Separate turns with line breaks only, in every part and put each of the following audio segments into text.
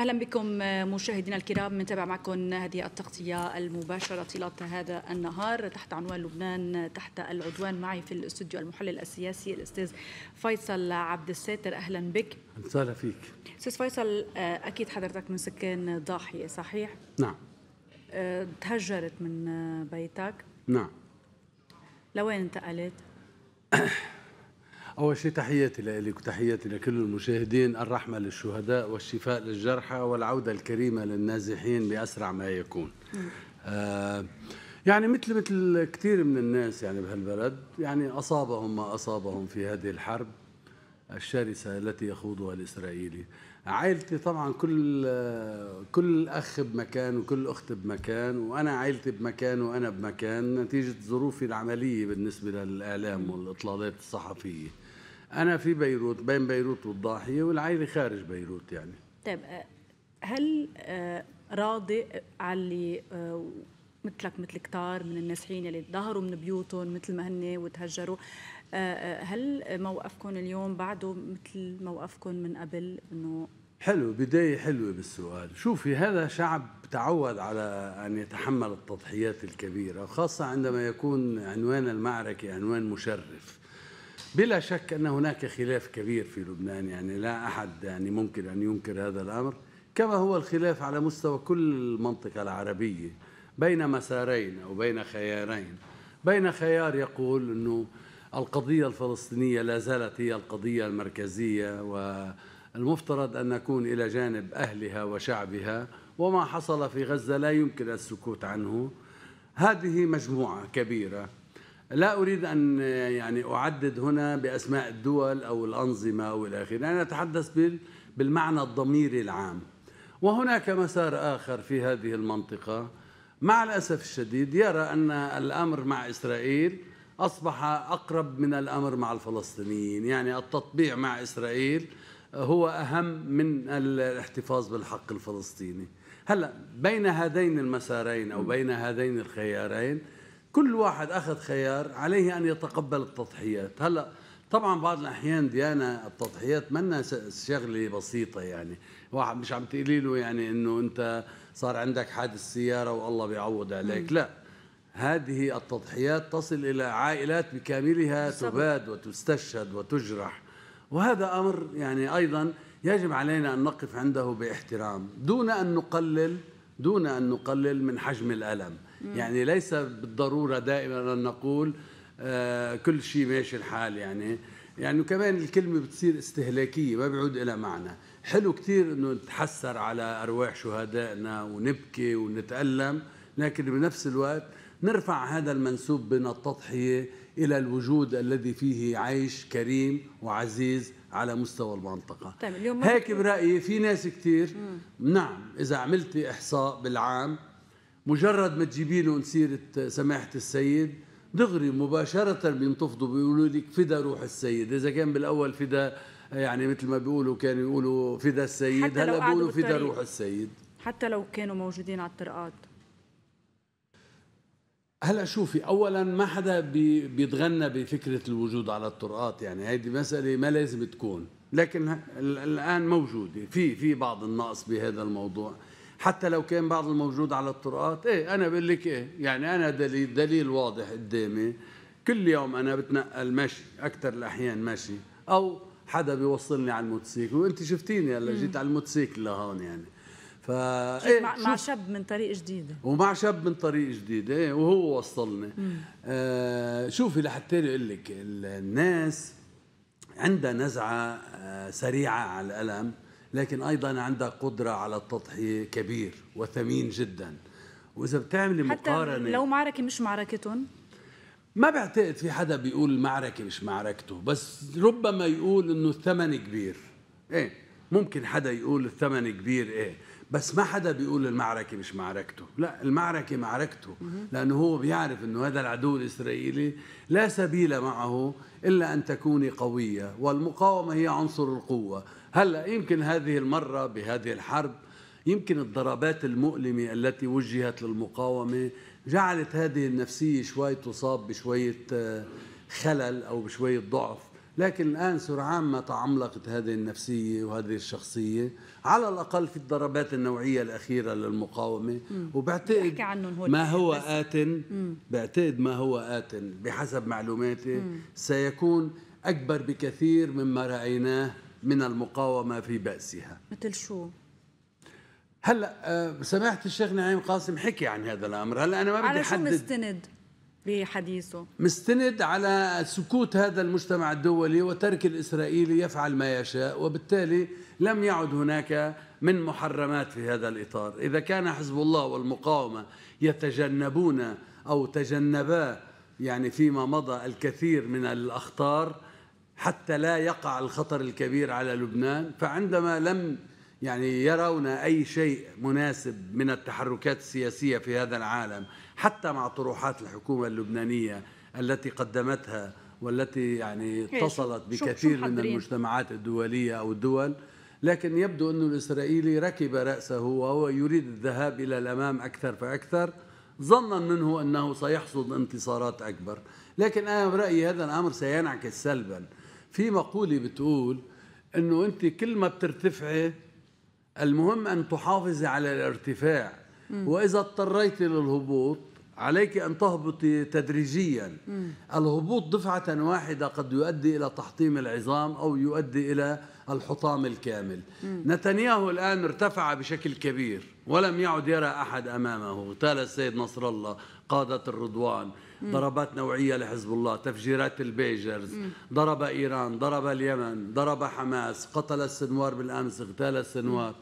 اهلا بكم مشاهدينا الكرام نتابع معكم هذه التغطيه المباشره طيله هذا النهار تحت عنوان لبنان تحت العدوان معي في الاستوديو المحلل السياسي الاستاذ فيصل عبد الساتر اهلا بك وسهلا فيك استاذ فيصل آه، اكيد حضرتك من سكان ضاحيه صحيح؟ نعم آه، تهجرت من بيتك نعم لوين انتقلت؟
أول شيء تحياتي لك وتحياتي لكل المشاهدين الرحمة للشهداء والشفاء للجرحى والعودة الكريمة للنازحين بأسرع ما يكون آه يعني مثل مثل كثير من الناس يعني بهالبلد يعني أصابهم ما أصابهم في هذه الحرب الشرسة التي يخوضها الإسرائيلي عائلتي طبعا كل كل أخ بمكان وكل أخت بمكان وأنا عائلتي بمكان وأنا بمكان نتيجة ظروفي العملية بالنسبة للإعلام والإطلالات الصحفية انا في بيروت بين بيروت والضاحيه والعائله خارج بيروت يعني
طيب آه، هل آه، راضي على اللي آه، مثلك مثل كتار من النازحين اللي ظهروا من بيوتهم مثل ما هن وتهجروا هل موقفكم اليوم بعده مثل موقفكم من قبل انه
حلو بداية حلوة بالسؤال شوفي هذا شعب تعود على أن يتحمل التضحيات الكبيرة خاصة عندما يكون عنوان المعركة عنوان مشرف بلا شك أن هناك خلاف كبير في لبنان يعني لا أحد يعني ممكن أن ينكر هذا الأمر كما هو الخلاف على مستوى كل المنطقة العربية بين مسارين أو بين خيارين بين خيار يقول أنه القضية الفلسطينية لا زالت هي القضية المركزية والمفترض أن نكون إلى جانب أهلها وشعبها وما حصل في غزة لا يمكن السكوت عنه هذه مجموعة كبيرة لا أريد أن يعني أعدد هنا بأسماء الدول أو الأنظمة أو إلى آخره، أنا أتحدث بالمعنى الضميري العام. وهناك مسار آخر في هذه المنطقة مع الأسف الشديد يرى أن الأمر مع إسرائيل أصبح أقرب من الأمر مع الفلسطينيين، يعني التطبيع مع إسرائيل هو أهم من الاحتفاظ بالحق الفلسطيني. هلا بين هذين المسارين أو بين هذين الخيارين كل واحد أخذ خيار عليه أن يتقبل التضحيات هلأ طبعا بعض الأحيان ديانا التضحيات منا شغلة بسيطة يعني واحد مش عم تقولي له يعني أنه أنت صار عندك حادث سيارة والله بيعوض عليك لا هذه التضحيات تصل إلى عائلات بكاملها تباد وتستشهد وتجرح وهذا أمر يعني أيضا يجب علينا أن نقف عنده باحترام دون أن نقلل دون أن نقلل من حجم الألم يعني ليس بالضروره دائما ان نقول آه، كل شيء ماشي الحال يعني يعني كمان الكلمه بتصير استهلاكيه ما بيعود لها معنى حلو كثير انه نتحسر على ارواح شهدائنا ونبكي ونتالم لكن بنفس الوقت نرفع هذا المنسوب بين التضحيه الى الوجود الذي فيه عيش كريم وعزيز على مستوى المنطقه
طيب اليوم هيك برايي
في ناس كثير نعم اذا عملتي احصاء بالعام مجرد ما تجيبي لهم سيرة سماحة السيد دغري مباشرة بينتفضوا بيقولوا لك فدا روح السيد إذا كان بالأول فدا يعني مثل ما بيقولوا كانوا يقولوا فدا السيد هلا بيقولوا فدا روح السيد
حتى لو كانوا موجودين على الطرقات
هلا شوفي اولا ما حدا بي بيتغنى بفكره الوجود على الطرقات يعني هيدي مساله ما لازم تكون لكن الان موجوده في في بعض النقص بهذا الموضوع حتى لو كان بعض الموجود على الطرقات ايه انا بقول لك ايه يعني انا دليل دليل واضح قدامي كل يوم انا بتنقل ماشي اكثر الاحيان ماشي او حدا بيوصلني على الموتوسيكل وانت شفتيني هلا جيت على الموتوسيكل لهون يعني ف إيه مع, مع
شاب من طريق جديده
ومع شاب من طريق جديده ايه وهو وصلني آه شوفي لحتى اقول لك الناس عندها نزعه آه سريعه على الالم لكن أيضا عندها قدرة على التضحية كبير وثمين جدا وإذا بتعملي مقارنة حتى لو
معركة مش معركتهم
ما بعتقد في حدا بيقول المعركة مش معركته بس ربما يقول إنه الثمن كبير إيه ممكن حدا يقول الثمن كبير إيه بس ما حدا بيقول المعركة مش معركته لا المعركة معركته لأنه هو بيعرف أنه هذا العدو الإسرائيلي لا سبيل معه إلا أن تكوني قوية والمقاومة هي عنصر القوة هلا يمكن هذه المره بهذه الحرب يمكن الضربات المؤلمه التي وجهت للمقاومه جعلت هذه النفسيه شوي تصاب بشويه آه، خلل او بشويه ضعف لكن الان سرعان ما تعملقت هذه النفسيه وهذه الشخصيه على الاقل في الضربات النوعيه الاخيره للمقاومه وبعتقد ما هو ات بعتقد ما هو ات بحسب معلوماتي سيكون اكبر بكثير مما رايناه من المقاومة في بأسها مثل شو؟ هلا آه، سماحة الشيخ نعيم قاسم حكي عن هذا الأمر هلا أنا ما بدي على شو مستند
بحديثه؟
مستند على سكوت هذا المجتمع الدولي وترك الإسرائيلي يفعل ما يشاء وبالتالي لم يعد هناك من محرمات في هذا الإطار إذا كان حزب الله والمقاومة يتجنبون أو تجنبا يعني فيما مضى الكثير من الأخطار حتى لا يقع الخطر الكبير على لبنان فعندما لم يعني يرون أي شيء مناسب من التحركات السياسية في هذا العالم حتى مع طروحات الحكومة اللبنانية التي قدمتها والتي يعني إيه، اتصلت بكثير من المجتمعات الدولية أو الدول لكن يبدو أن الإسرائيلي ركب رأسه وهو يريد الذهاب إلى الأمام أكثر فأكثر ظنا منه أنه سيحصد انتصارات أكبر لكن أنا برأيي هذا الأمر سينعكس سلباً في مقولة بتقول انه انت كل ما بترتفعي المهم ان تحافظي على الارتفاع م. واذا اضطريت للهبوط عليك ان تهبطي تدريجيا م. الهبوط دفعه واحده قد يؤدي الى تحطيم العظام او يؤدي الى الحطام الكامل م. نتنياهو الان ارتفع بشكل كبير ولم يعد يرى احد امامه اغتال السيد نصر الله قاده الرضوان ضربات نوعية لحزب الله تفجيرات البيجرز ضرب إيران ضرب اليمن ضرب حماس قتل السنوار بالأمس اغتال السنوار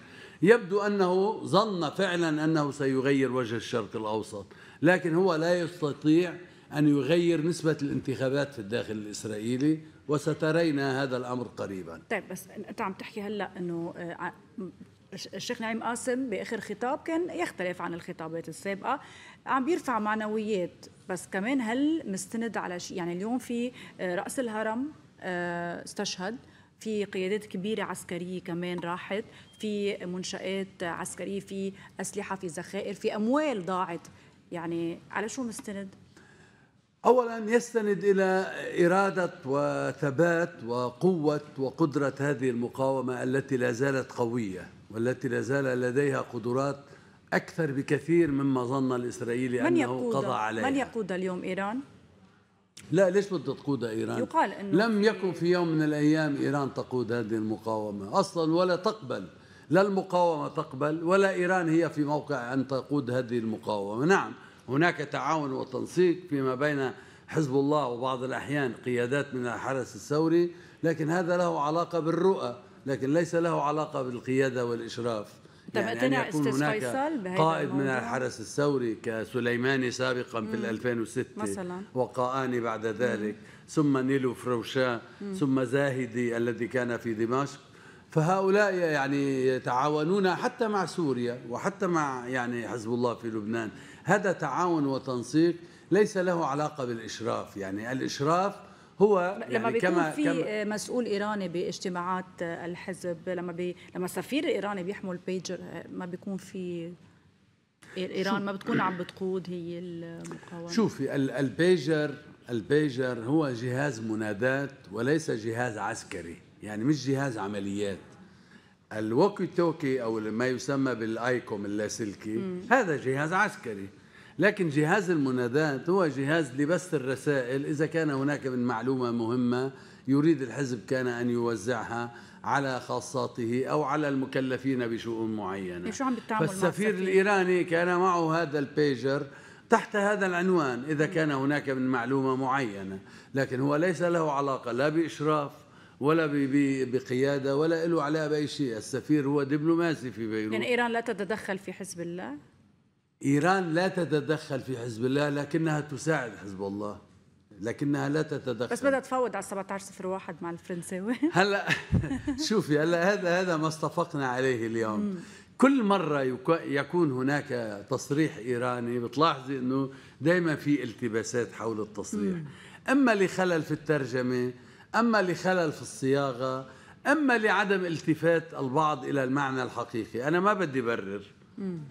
يبدو أنه ظن فعلا أنه سيغير وجه الشرق الأوسط لكن هو لا يستطيع أن يغير نسبة الانتخابات في الداخل الإسرائيلي وسترينا هذا الأمر قريبا
طيب بس أنت عم تحكي هلأ أنه آه، الشيخ نعيم قاسم باخر خطاب كان يختلف عن الخطابات السابقه عم بيرفع معنويات بس كمان هل مستند على شيء يعني اليوم في آه، راس الهرم آه، استشهد في قيادات كبيرة عسكرية كمان راحت في منشآت عسكرية في أسلحة في ذخائر في أموال ضاعت يعني على شو مستند؟
اولا يستند الى اراده وثبات وقوه وقدره هذه المقاومه التي لا زالت قويه والتي لا زال لديها قدرات أكثر بكثير مما ظن الإسرائيلي من أنه يقود قضى عليها من
يقود اليوم إيران؟
لا ليش بدها تقودها إيران؟ يقال إنه لم يكن في يوم من الأيام إيران تقود هذه المقاومة أصلا ولا تقبل لا المقاومة تقبل ولا إيران هي في موقع أن تقود هذه المقاومة نعم هناك تعاون وتنسيق فيما بين حزب الله وبعض الأحيان قيادات من الحرس الثوري لكن هذا له علاقة بالرؤى لكن ليس له علاقة بالقيادة والإشراف طب يعني أن يكون هناك قائد من الحرس الثوري كسليماني سابقا في 2006 مثلا وقاآني بعد ذلك مم. ثم نيلو فروشان ثم زاهدي الذي كان في دمشق فهؤلاء يعني يتعاونون حتى مع سوريا وحتى مع يعني حزب الله في لبنان هذا تعاون وتنسيق ليس له علاقة بالإشراف يعني الإشراف هو يعني لما بيكون كما في كما
مسؤول ايراني باجتماعات الحزب لما بي لما سفير ايراني بيحمل بيجر ما بيكون في ايران ما بتكون عم بتقود هي المقاومه
شوفي البيجر البيجر هو جهاز منادات وليس جهاز عسكري يعني مش جهاز عمليات الوكي توكي او ما يسمى بالايكوم اللاسلكي هذا جهاز عسكري لكن جهاز المنادات هو جهاز لبث الرسائل إذا كان هناك من معلومة مهمة يريد الحزب كان أن يوزعها على خاصاته أو على المكلفين بشؤون معينة
شو عم فالسفير
الإيراني كان معه هذا البيجر تحت هذا العنوان إذا كان هناك من معلومة معينة لكن هو ليس له علاقة لا بإشراف ولا بقيادة ولا له علاقة بأي شيء السفير هو دبلوماسي في بيروت يعني
إيران لا تتدخل في حزب الله؟
إيران لا تتدخل في حزب الله لكنها تساعد حزب الله لكنها لا تتدخل بس بدها
تفاوض على 17 01 مع الفرنساوي
هلا شوفي هلا هذا هذا ما استفقنا عليه اليوم كل مرة يكون هناك تصريح إيراني بتلاحظي أنه دائما في التباسات حول التصريح أما لخلل في الترجمة أما لخلل في الصياغة أما لعدم التفات البعض إلى المعنى الحقيقي أنا ما بدي برر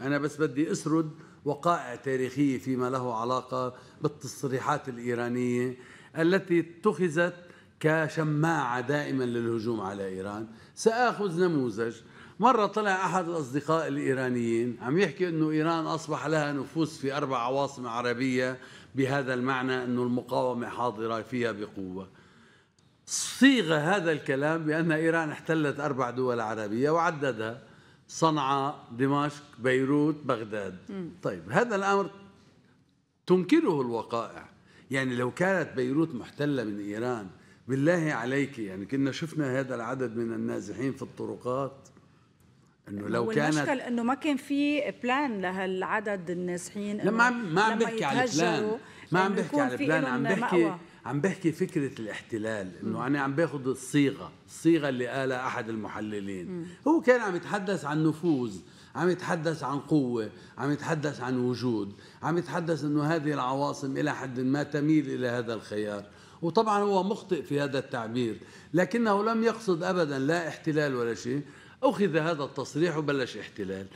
أنا بس بدي أسرد وقائع تاريخية فيما له علاقة بالتصريحات الإيرانية التي اتخذت كشماعة دائما للهجوم على إيران سأخذ نموذج مرة طلع أحد الأصدقاء الإيرانيين عم يحكي أنه إيران أصبح لها نفوذ في أربع عواصم عربية بهذا المعنى أنه المقاومة حاضرة فيها بقوة صيغ هذا الكلام بأن إيران احتلت أربع دول عربية وعددها صنعاء دمشق بيروت بغداد م. طيب هذا الأمر تنكره الوقائع يعني لو كانت بيروت محتلة من إيران بالله عليك يعني كنا شفنا هذا العدد من النازحين في الطرقات انه لو كانت المشكلة
انه ما كان في بلان لهالعدد النازحين لما ما عم بحكي على البلان ما عم بحكي على البلان عم بحكي
عم بحكي فكرة الاحتلال انه انا عم باخذ الصيغة الصيغة اللي قالها احد المحللين مم. هو كان عم يتحدث عن نفوذ عم يتحدث عن قوة عم يتحدث عن وجود عم يتحدث انه هذه العواصم الى حد ما تميل الى هذا الخيار وطبعا هو مخطئ في هذا التعبير لكنه لم يقصد ابدا لا احتلال ولا شيء اخذ هذا التصريح وبلش احتلال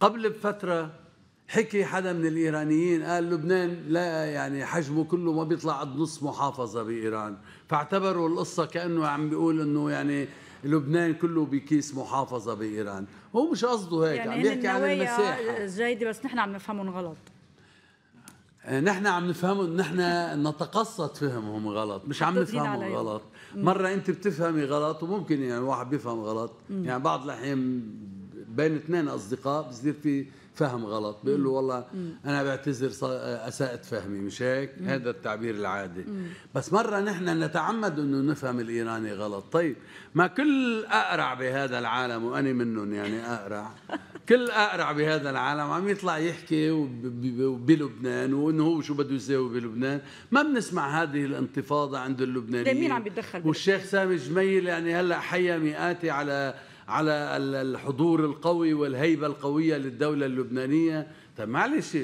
قبل بفترة حكي حدا من الايرانيين قال لبنان لا يعني حجمه كله ما بيطلع قد نص محافظه بايران فاعتبروا القصه كانه عم بيقول انه يعني لبنان كله بكيس محافظه بايران هو مش قصده هيك يعني عم يحكي عن المساحه
جيدة بس نحن عم نفهمهم غلط
آه، نحن عم نفهمهم نحن نتقصد فهمهم غلط مش عم نفهمهم غلط مره انت بتفهمي غلط وممكن يعني واحد بيفهم غلط يعني بعض الاحيان بين اثنين اصدقاء بصير في فهم غلط بيقول له والله انا بعتذر اساءت فهمي مش هيك هذا التعبير العادي بس مره نحن نتعمد انه نفهم الايراني غلط طيب ما كل اقرع بهذا العالم واني منهم يعني اقرع كل اقرع بهذا العالم عم يطلع يحكي بلبنان وانه هو شو بده يساوي بلبنان ما بنسمع هذه الانتفاضه عند اللبنانيين مين عم بيتدخل والشيخ سامي جميل يعني هلا حيا مئاتي على على الحضور القوي والهيبة القوية للدولة اللبنانية طيب معلش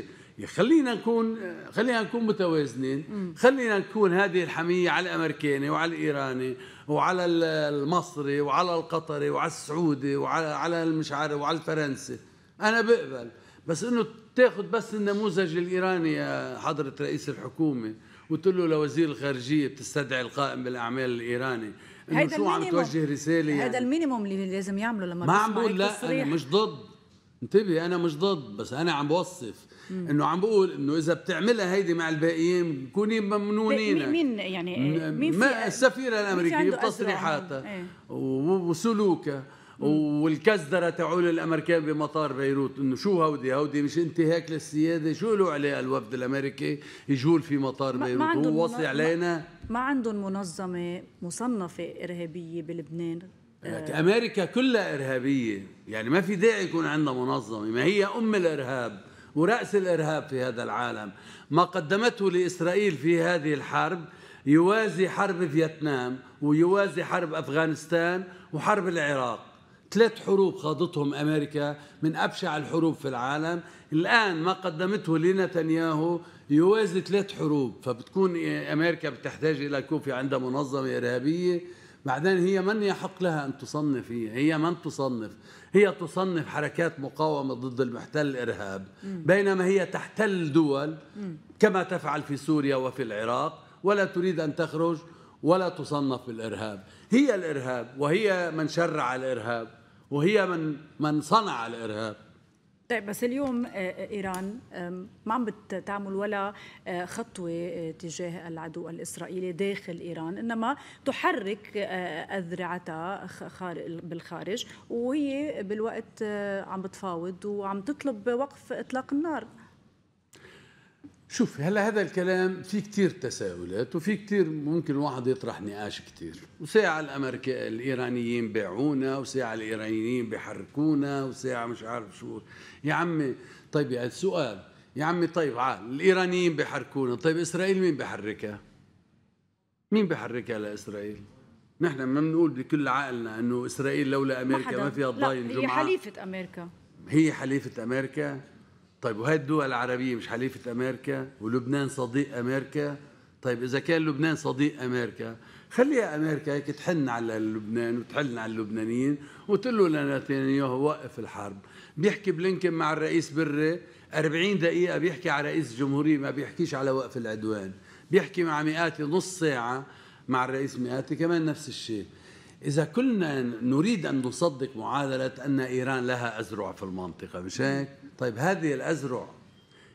خلينا نكون خلينا نكون متوازنين خلينا نكون هذه الحمية على الأمريكاني وعلى الإيراني وعلى المصري وعلى القطري وعلى السعودي وعلى على مش عارف وعلى الفرنسي أنا بقبل بس إنه تاخذ بس النموذج الإيراني يا حضرة رئيس الحكومة وتقول له لوزير الخارجية بتستدعي القائم بالأعمال الإيراني انه شو عم توجه رساله يعني هذا
المينيموم اللي لازم يعمله لما ما عم بقول لا انا مش
ضد انتبه انا مش ضد بس انا عم بوصف انه عم بقول انه اذا بتعملها هيدي مع الباقيين كوني ممنونين مين
يعني مين في السفيره الامريكيه بتصريحاتها ايه؟
وسلوكها والكزدره تعول الامريكان بمطار بيروت انه شو هودي هودي مش انتهاك للسياده شو له عليه الوفد الامريكي يجول في مطار ما بيروت ما هو وصي علينا
ما عندهم منظمه مصنفه ارهابيه بلبنان
آه. امريكا كلها ارهابيه يعني ما في داعي يكون عندنا منظمه ما هي ام الارهاب ورأس الإرهاب في هذا العالم ما قدمته لإسرائيل في هذه الحرب يوازي حرب فيتنام ويوازي حرب أفغانستان وحرب العراق ثلاث حروب خاضتهم امريكا من ابشع الحروب في العالم، الان ما قدمته لنتنياهو يوازي ثلاث حروب، فبتكون امريكا بتحتاج الى كوفي عندها منظمه ارهابيه، بعدين هي من يحق لها ان تصنف هي، هي من تصنف؟ هي تصنف حركات مقاومه ضد المحتل الارهاب، بينما هي تحتل دول كما تفعل في سوريا وفي العراق ولا تريد ان تخرج ولا تصنف بالارهاب، هي الارهاب وهي من شرع الارهاب وهي من من صنع الارهاب
طيب بس اليوم آه، آه، ايران ما عم بتعمل ولا آه، خطوه تجاه العدو الاسرائيلي داخل ايران انما تحرك اذرعتها بالخارج وهي بالوقت عم بتفاوض وعم تطلب وقف اطلاق النار
شوف هلا هذا الكلام في كتير تساؤلات وفي كتير ممكن واحد يطرح نقاش كتير وساعة الأمريكا الإيرانيين باعونا وساعة الإيرانيين بحركونا وساعة مش عارف شو يا عمي طيب يعني السؤال يا عمي طيب عال الإيرانيين بحركونا طيب إسرائيل مين بحركها مين بحركها لإسرائيل نحن ما بنقول بكل عقلنا انه اسرائيل لولا امريكا ما, ما فيها ضاين جمعه هي حليفه امريكا هي حليفه امريكا طيب وهي الدول العربية مش حليفة أمريكا ولبنان صديق أمريكا طيب إذا كان لبنان صديق أمريكا خليها أمريكا هيك تحن على لبنان وتحن على اللبنانيين وتقول له لنتنياهو وقف الحرب بيحكي بلينكن مع الرئيس بري 40 دقيقة بيحكي على رئيس الجمهورية ما بيحكيش على وقف العدوان بيحكي مع مئاتي نص ساعة مع الرئيس مئاتي كمان نفس الشيء إذا كنا نريد أن نصدق معادلة أن إيران لها أزرع في المنطقة مش هيك؟ طيب هذه الأزرع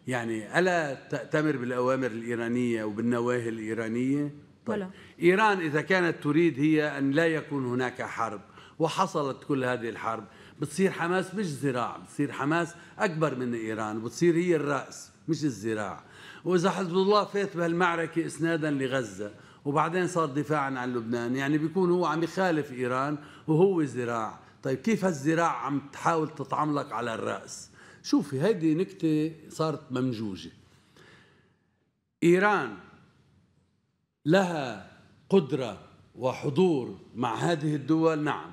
يعني ألا تأتمر بالأوامر الإيرانية وبالنواهي الإيرانية؟ طيب ولا. إيران إذا كانت تريد هي أن لا يكون هناك حرب وحصلت كل هذه الحرب بتصير حماس مش زراعة بتصير حماس أكبر من إيران بتصير هي الرأس مش الزراعة وإذا حزب الله فات بهالمعركة إسنادا لغزة وبعدين صار دفاعا عن لبنان يعني بيكون هو عم يخالف إيران وهو زراع طيب كيف هالزراع عم تحاول تطعملك على الرأس شوفي هيدي نكتة صارت ممجوجة إيران لها قدرة وحضور مع هذه الدول نعم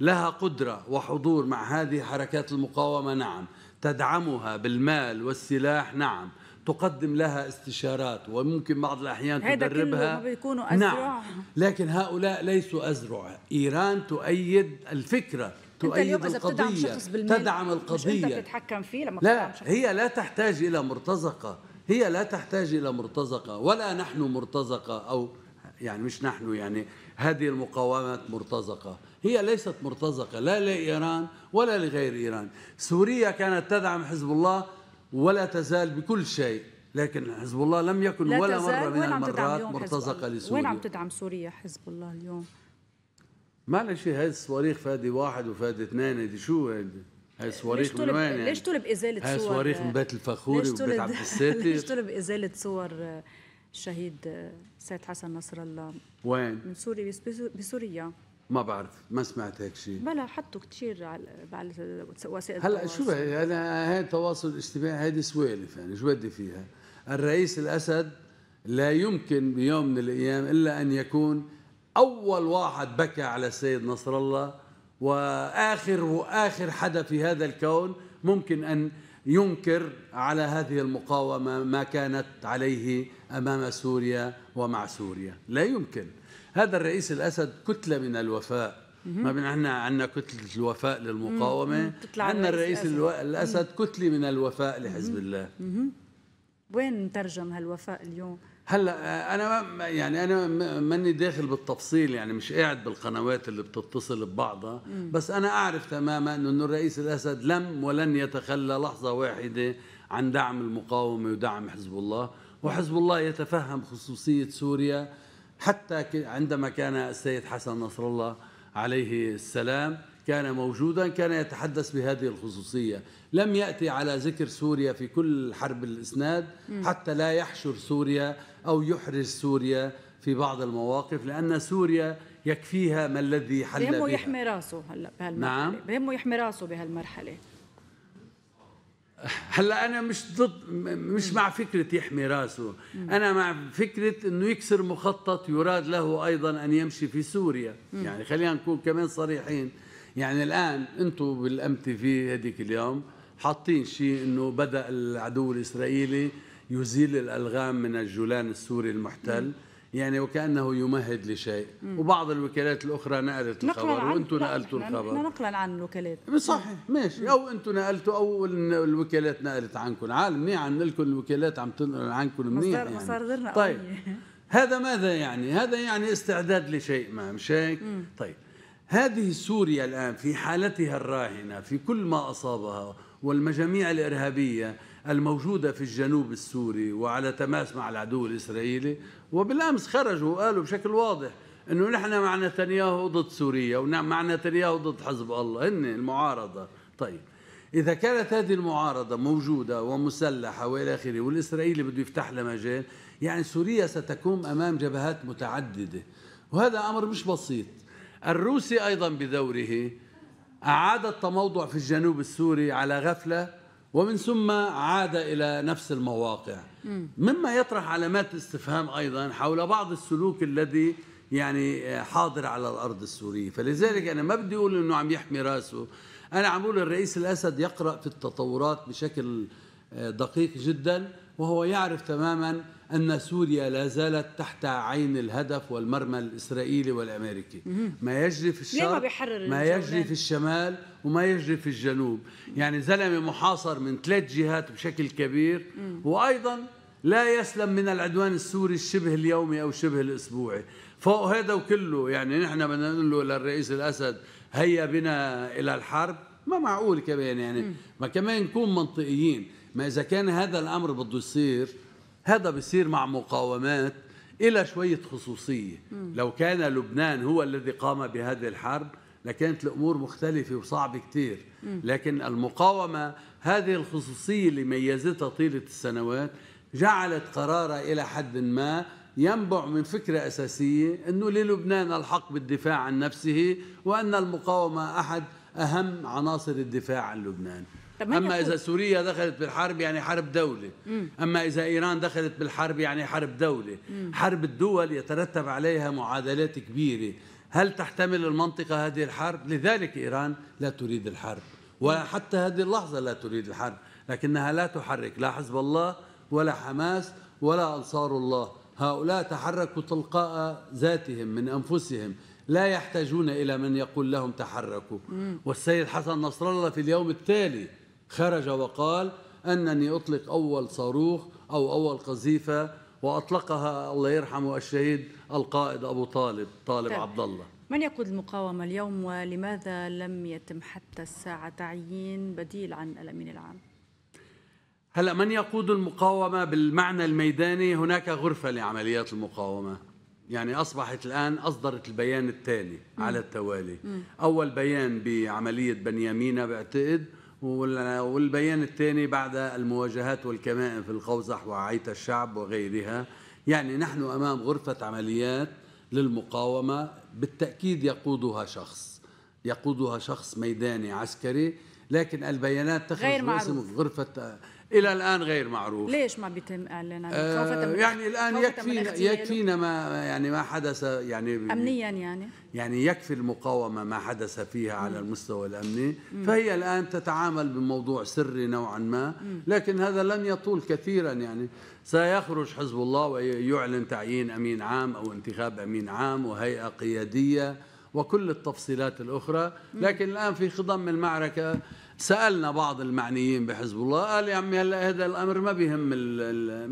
لها قدرة وحضور مع هذه حركات المقاومة نعم تدعمها بالمال والسلاح نعم تقدم لها استشارات وممكن بعض الأحيان هذا تدربها
بيكونوا أزرع نعم
لكن هؤلاء ليسوا أزرع إيران تؤيد الفكرة تؤيد انت القضية تدعم القضية مش أنت
تتحكم فيه لما لا
هي لا تحتاج إلى مرتزقة هي لا تحتاج إلى مرتزقة ولا نحن مرتزقة أو يعني مش نحن يعني هذه المقاومات مرتزقة هي ليست مرتزقة لا لإيران ولا لغير إيران سوريا كانت تدعم حزب الله ولا تزال بكل شيء لكن حزب الله لم يكن ولا مرة من المرات مرتزقة لسوريا وين عم
تدعم سوريا حزب الله اليوم؟
معلش هاي الصواريخ فادي واحد وفادي اثنين هيدي شو هيدي؟ هاي صواريخ من وين يعني؟ ليش طلب إزالة صور؟ هاي صواريخ من بيت الفخوري وبيت عبد الساتر ليش طلب
إزالة صور الشهيد آه، آه، سيد حسن نصر الله وين؟ من سوريا بسوريا
ما بعرف ما سمعت هيك شيء
بلا حطوا كثير على على وسائل هلا شو بقى
انا يعني هاي التواصل الاجتماعي هيدي سوالف يعني شو بدي فيها الرئيس الاسد لا يمكن بيوم من الايام الا ان يكون اول واحد بكى على السيد نصر الله واخر واخر حدا في هذا الكون ممكن ان ينكر على هذه المقاومه ما كانت عليه امام سوريا ومع سوريا لا يمكن هذا الرئيس الأسد كتلة من الوفاء ما بين احنا عندنا كتلة الوفاء للمقاومة عندنا الرئيس الأسد, الأسد كتلة من الوفاء لحزب الله
وين ترجم هالوفاء اليوم؟
هلا آه، انا يعني انا ماني داخل بالتفصيل يعني مش قاعد بالقنوات اللي بتتصل ببعضها بس انا اعرف تماما انه الرئيس الاسد لم ولن يتخلى لحظه واحده عن دعم المقاومه ودعم حزب الله وحزب الله يتفهم خصوصيه سوريا حتى عندما كان السيد حسن نصر الله عليه السلام كان موجودا كان يتحدث بهذه الخصوصية لم يأتي على ذكر سوريا في كل حرب الإسناد حتى لا يحشر سوريا أو يحرج سوريا في بعض المواقف لأن سوريا يكفيها ما الذي حل بهمه يحمي
راسه هلا بهالمرحلة نعم بهمه يحمي راسه بهالمرحلة
هلا انا مش ضد مش مع فكره يحمي راسه انا مع فكره انه يكسر مخطط يراد له ايضا ان يمشي في سوريا يعني خلينا نكون كمان صريحين يعني الان انتم بالام تي في هذيك اليوم حاطين شيء انه بدا العدو الاسرائيلي يزيل الالغام من الجولان السوري المحتل مم. يعني وكانه يمهد لشيء مم. وبعض الوكالات الاخرى نقلت الخبر وانتم نقلتوا الخبر احنا
نقلا عن الوكالات صحيح
ماشي مم. او انتم نقلتوا او الوكالات نقلت عنكم عال منيح عن لكم الوكالات عم تنقل عنكم منيح يعني درنا طيب هذا ماذا يعني هذا يعني استعداد لشيء ما مش هيك طيب هذه سوريا الان في حالتها الراهنه في كل ما اصابها والمجاميع الارهابيه الموجودة في الجنوب السوري وعلى تماس مع العدو الإسرائيلي وبالأمس خرجوا وقالوا بشكل واضح أنه نحن مع نتنياهو ضد سوريا ومع نتنياهو ضد حزب الله هن المعارضة طيب إذا كانت هذه المعارضة موجودة ومسلحة وإلى آخره والإسرائيلي بده يفتح لها مجال يعني سوريا ستكون أمام جبهات متعددة وهذا أمر مش بسيط الروسي أيضا بدوره أعاد التموضع في الجنوب السوري على غفلة ومن ثم عاد إلى نفس المواقع مما يطرح علامات استفهام أيضا حول بعض السلوك الذي يعني حاضر على الأرض السورية فلذلك أنا ما بدي أقول أنه عم يحمي راسه أنا عم اقول الرئيس الأسد يقرأ في التطورات بشكل دقيق جدا وهو يعرف تماما أن سوريا لا زالت تحت عين الهدف والمرمى الإسرائيلي والأمريكي ما يجري في الشرق ما يجري يعني؟ في الشمال وما يجري في الجنوب يعني زلمة محاصر من ثلاث جهات بشكل كبير وأيضا لا يسلم من العدوان السوري الشبه اليومي أو شبه الأسبوعي فوق هذا وكله يعني نحن بدنا نقول للرئيس الأسد هيا بنا إلى الحرب ما معقول كمان يعني ما كمان نكون منطقيين ما إذا كان هذا الأمر بده يصير هذا بيصير مع مقاومات إلى شوية خصوصية لو كان لبنان هو الذي قام بهذه الحرب لكانت الأمور مختلفة وصعبة كثير لكن المقاومة هذه الخصوصية اللي ميزتها طيلة السنوات جعلت قرارها إلى حد ما ينبع من فكرة أساسية أنه للبنان الحق بالدفاع عن نفسه وأن المقاومة أحد أهم عناصر الدفاع عن لبنان أما إذا سوريا دخلت بالحرب يعني حرب دولة أما إذا إيران دخلت بالحرب يعني حرب دولة حرب الدول يترتب عليها معادلات كبيرة هل تحتمل المنطقة هذه الحرب؟ لذلك إيران لا تريد الحرب وحتى هذه اللحظة لا تريد الحرب لكنها لا تحرك لا حزب الله ولا حماس ولا أنصار الله هؤلاء تحركوا تلقاء ذاتهم من أنفسهم لا يحتاجون إلى من يقول لهم تحركوا والسيد حسن نصر الله في اليوم التالي خرج وقال أنني أطلق أول صاروخ أو أول قذيفة وأطلقها الله يرحمه الشهيد القائد أبو طالب طالب طيب. عبد الله
من يقود المقاومة اليوم ولماذا لم يتم حتى الساعة تعيين بديل عن الأمين العام؟
هلا من يقود المقاومة بالمعنى الميداني هناك غرفة لعمليات المقاومة يعني أصبحت الآن أصدرت البيان الثاني على التوالي م. أول بيان بعملية بنيامينه بعتقد والبيان الثاني بعد المواجهات والكمائن في القوزح وعيت الشعب وغيرها يعني نحن أمام غرفة عمليات للمقاومة بالتأكيد يقودها شخص يقودها شخص ميداني عسكري لكن البيانات تخرج معروف. غرفة الى الان غير معروف
ليش ما بيتم اعلانها آه يعني الان يكفينا يكفينا
ما يعني ما حدث يعني امنيا يعني يعني يكفي المقاومه ما حدث فيها على المستوى الامني مم. فهي الان تتعامل بموضوع سري نوعا ما مم. لكن هذا لن يطول كثيرا يعني سيخرج حزب الله ويعلن تعيين امين عام او انتخاب امين عام وهيئه قياديه وكل التفصيلات الاخرى لكن الان في خضم المعركه سالنا بعض المعنيين بحزب الله قال يا عمي هلا هذا الامر ما بيهم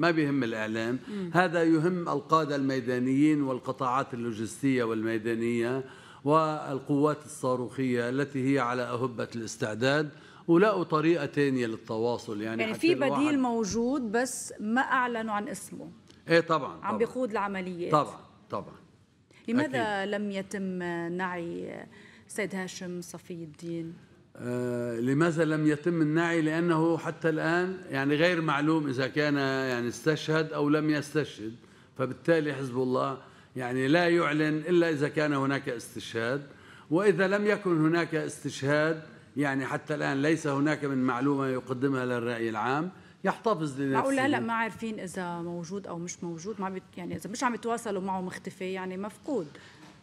ما بيهم الاعلام هذا يهم القاده الميدانيين والقطاعات اللوجستيه والميدانيه والقوات الصاروخيه التي هي على اهبه الاستعداد ولاقوا طريقه ثانيه للتواصل يعني يعني في بديل
موجود بس ما اعلنوا عن اسمه
ايه طبعا, عم
بيقود العمليات طبعا طبعا لماذا أكيد. لم يتم نعي سيد هاشم صفي الدين
آه، لماذا لم يتم النعي لأنه حتى الآن يعني غير معلوم إذا كان يعني استشهد أو لم يستشهد فبالتالي حزب الله يعني لا يعلن إلا إذا كان هناك استشهاد وإذا لم يكن هناك استشهاد يعني حتى الآن ليس هناك من معلومة يقدمها للرأي العام يحتفظ لنفسه معقول هلا ما
عارفين اذا موجود او مش موجود ما بي يعني اذا مش عم يتواصلوا معه مختفي يعني مفقود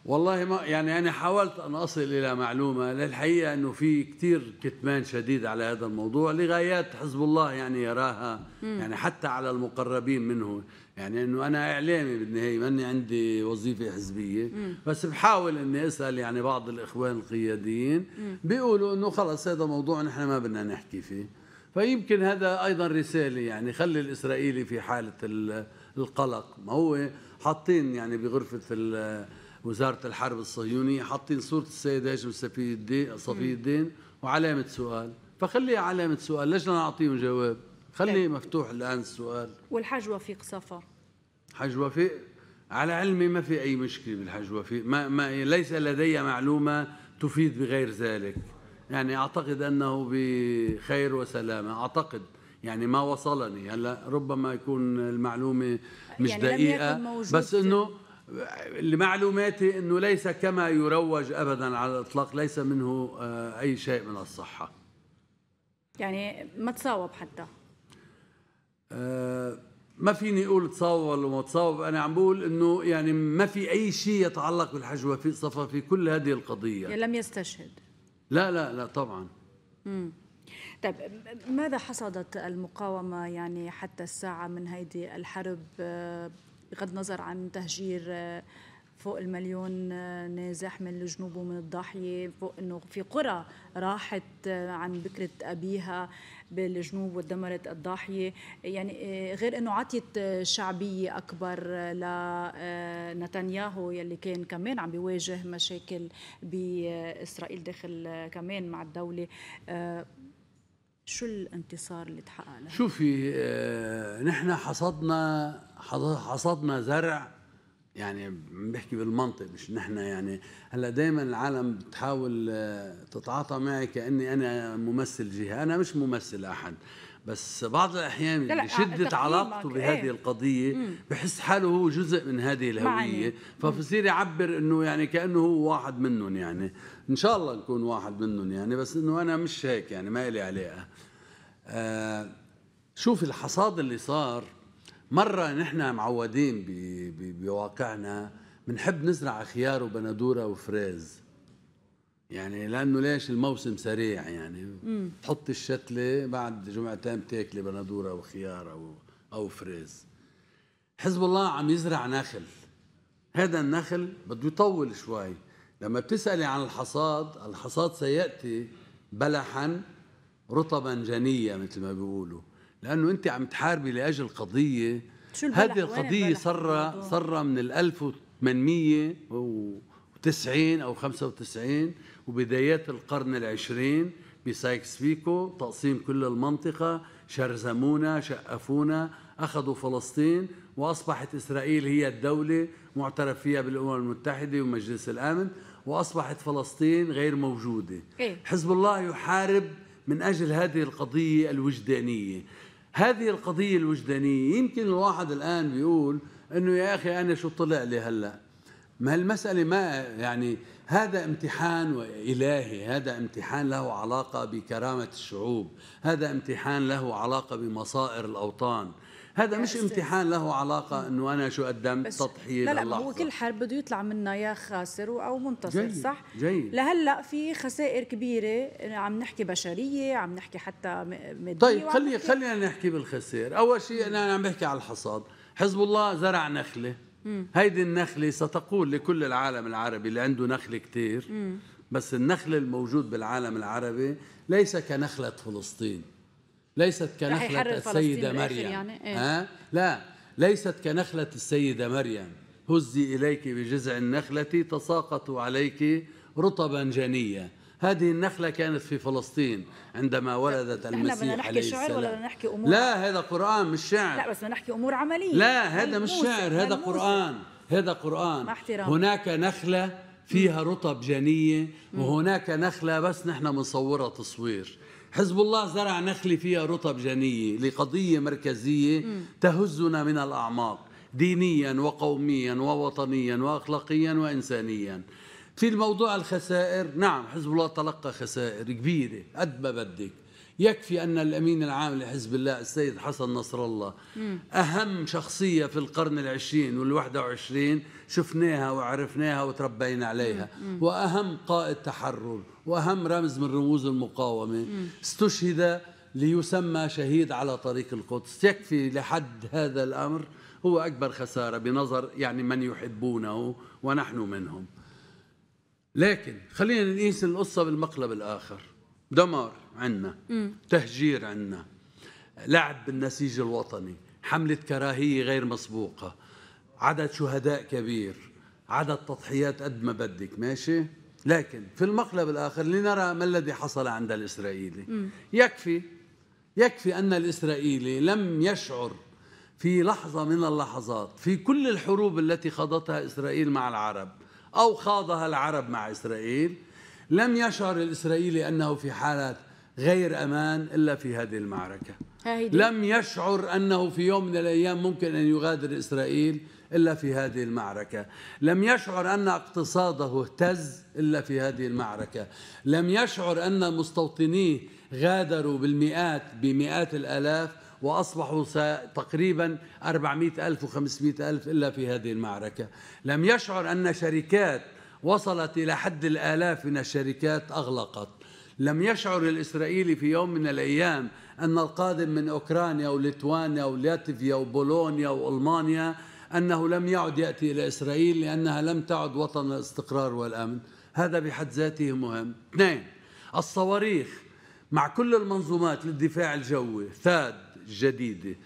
والله ما يعني أنا حاولت أن أصل إلى معلومة للحقيقة أنه في كثير كتمان شديد على هذا الموضوع لغايات حزب الله يعني يراها مم. يعني حتى على المقربين منه يعني أنه أنا إعلامي بالنهاية ماني عندي وظيفة حزبية مم. بس بحاول أني أسأل يعني بعض الإخوان القياديين بيقولوا أنه خلص هذا موضوع نحن ما بدنا نحكي فيه فيمكن هذا أيضا رسالة يعني خلي الإسرائيلي في حالة القلق ما هو حاطين يعني بغرفة وزاره الحرب الصهيونيه حاطين صوره السيد هاشم صفي الدين صفي الدين وعلامه سؤال فخليها علامه سؤال ليش لا نعطيهم جواب خلي طيب. مفتوح الان السؤال
والحاج وفيق صفا
حاج وفيق على علمي ما في اي مشكله بالحاج وفيق ما, ما ليس لدي معلومه تفيد بغير ذلك يعني اعتقد انه بخير وسلامه اعتقد يعني ما وصلني هلا ربما يكون المعلومه مش يعني دقيقه بس انه لمعلوماتي أنه ليس كما يروج أبدا على الإطلاق ليس منه آه، أي شيء من الصحة
يعني ما تصاوب حتى
أه ما فيني اقول تصاوب ولا ما تصاوب انا عم بقول انه يعني ما في اي شيء يتعلق بالحجوه في صفا في كل هذه القضيه يعني لم يستشهد لا لا لا طبعا
امم طيب ماذا حصدت المقاومه يعني حتى الساعه من هيدي الحرب آه، بغض النظر عن تهجير آه، فوق المليون آه، نازح من الجنوب ومن الضاحية فوق أنه في قرى راحت آه، عن بكرة أبيها بالجنوب ودمرت الضاحية يعني غير أنه عطيت شعبية أكبر لنتنياهو يلي كان كمان عم بيواجه مشاكل بإسرائيل داخل كمان مع الدولة شو الانتصار اللي تحقق له؟
شوفي آه، نحن حصدنا حصدنا زرع يعني بحكي بالمنطق مش نحن يعني هلا دائما العالم بتحاول آه، تتعاطى معي كاني انا ممثل جهه انا مش ممثل احد بس بعض الاحيان شده علاقته إيه. بهذه ايه؟ القضيه بحس حاله هو جزء من هذه الهويه فبصير يعبر انه يعني كانه هو واحد منهم يعني ان شاء الله نكون واحد منهم يعني بس انه انا مش هيك يعني ما لي علاقه آه، شوف الحصاد اللي صار مرة نحن معودين بواقعنا بنحب نزرع خيار وبندورة وفريز يعني لانه ليش الموسم سريع يعني تحط الشتله بعد جمعتين بتاكلي بندوره وخيار او او فريز حزب الله عم يزرع نخل هذا النخل بده يطول شوي لما بتسالي عن الحصاد الحصاد سياتي بلحا رطبا جنيه مثل ما بيقولوا لانه انت عم تحاربي لاجل قضيه هذه القضيه صار صار من ال 1890 او 95 وبدايات القرن العشرين بسايكس بيكو تقسيم كل المنطقه شرزمونا شقفونا اخذوا فلسطين واصبحت اسرائيل هي الدوله معترف فيها بالامم المتحده ومجلس الامن واصبحت فلسطين غير موجوده إيه؟ حزب الله يحارب من أجل هذه القضية الوجدانية هذه القضية الوجدانية يمكن الواحد الآن بيقول أنه يا أخي أنا شو طلع لي هلأ ما المسألة ما يعني هذا امتحان إلهي هذا امتحان له علاقة بكرامة الشعوب هذا امتحان له علاقة بمصائر الأوطان هذا مش امتحان له علاقه انه انا شو قدمت تضحيه لا لا للحظة. هو كل
حرب بده يطلع منها يا خاسر او منتصر جيد صح جيد لهلا في خسائر كبيره عم نحكي بشريه عم نحكي حتى ماديه طيب خلي خلينا
نحكي بالخسائر اول شيء انا عم بحكي على الحصاد حزب الله زرع نخله هيدي النخله ستقول لكل العالم العربي اللي عنده نخله كثير بس النخل الموجود بالعالم العربي ليس كنخلة فلسطين ليست كنخلة السيدة مريم يعني. إيه؟ ها؟ لا ليست كنخلة السيدة مريم هزي إليك بجذع النخلة تساقط عليك رطبا جنيا هذه النخلة كانت في فلسطين عندما ولدت المسيح بدنا نحكي عليه شعر السلام. ولا بدنا
نحكي أمور لا
هذا قرآن مش شعر لا
بس بدنا نحكي أمور عملية لا هذا مش شعر هذا قرآن
هذا قرآن هناك نخلة فيها رطب جنية وهناك نخلة بس نحن مصورة تصوير حزب الله زرع نخلة فيها رطب جنية لقضية مركزية تهزنا من الأعماق دينيا وقوميا ووطنيا وأخلاقيا وإنسانيا في الموضوع الخسائر نعم حزب الله تلقى خسائر كبيرة قد ما بدك يكفي أن الأمين العام لحزب الله السيد حسن نصر الله أهم شخصية في القرن العشرين والواحد وعشرين شفناها وعرفناها وتربينا عليها وأهم قائد تحرر وأهم رمز من رموز المقاومة استشهد ليسمى شهيد على طريق القدس يكفي لحد هذا الأمر هو أكبر خسارة بنظر يعني من يحبونه ونحن منهم لكن خلينا نقيس القصة بالمقلب الآخر دمار عنا تهجير عنا لعب بالنسيج الوطني حملة كراهية غير مسبوقة عدد شهداء كبير عدد تضحيات قد ما بدك ماشي لكن في المقلب الآخر لنرى ما الذي حصل عند الإسرائيلي يكفي يكفي أن الإسرائيلي لم يشعر في لحظة من اللحظات في كل الحروب التي خاضتها إسرائيل مع العرب أو خاضها العرب مع إسرائيل لم يشعر الإسرائيلي أنه في حالة غير أمان إلا في هذه المعركة هايدي. لم يشعر أنه في يوم من الأيام ممكن أن يغادر إسرائيل إلا في هذه المعركة لم يشعر أن اقتصاده اهتز إلا في هذه المعركة لم يشعر أن مستوطنيه غادروا بالمئات بمئات الآلاف وأصبحوا تقريبا 400 ألف و500 ألف إلا في هذه المعركة لم يشعر أن شركات وصلت إلى حد الآلاف من الشركات أغلقت لم يشعر الإسرائيلي في يوم من الأيام أن القادم من أوكرانيا وليتوانيا ولاتفيا وبولونيا وألمانيا أنه لم يعد يأتي إلى إسرائيل لأنها لم تعد وطن الاستقرار والأمن هذا بحد ذاته مهم اثنين الصواريخ مع كل المنظومات للدفاع الجوي ثاد الجديدة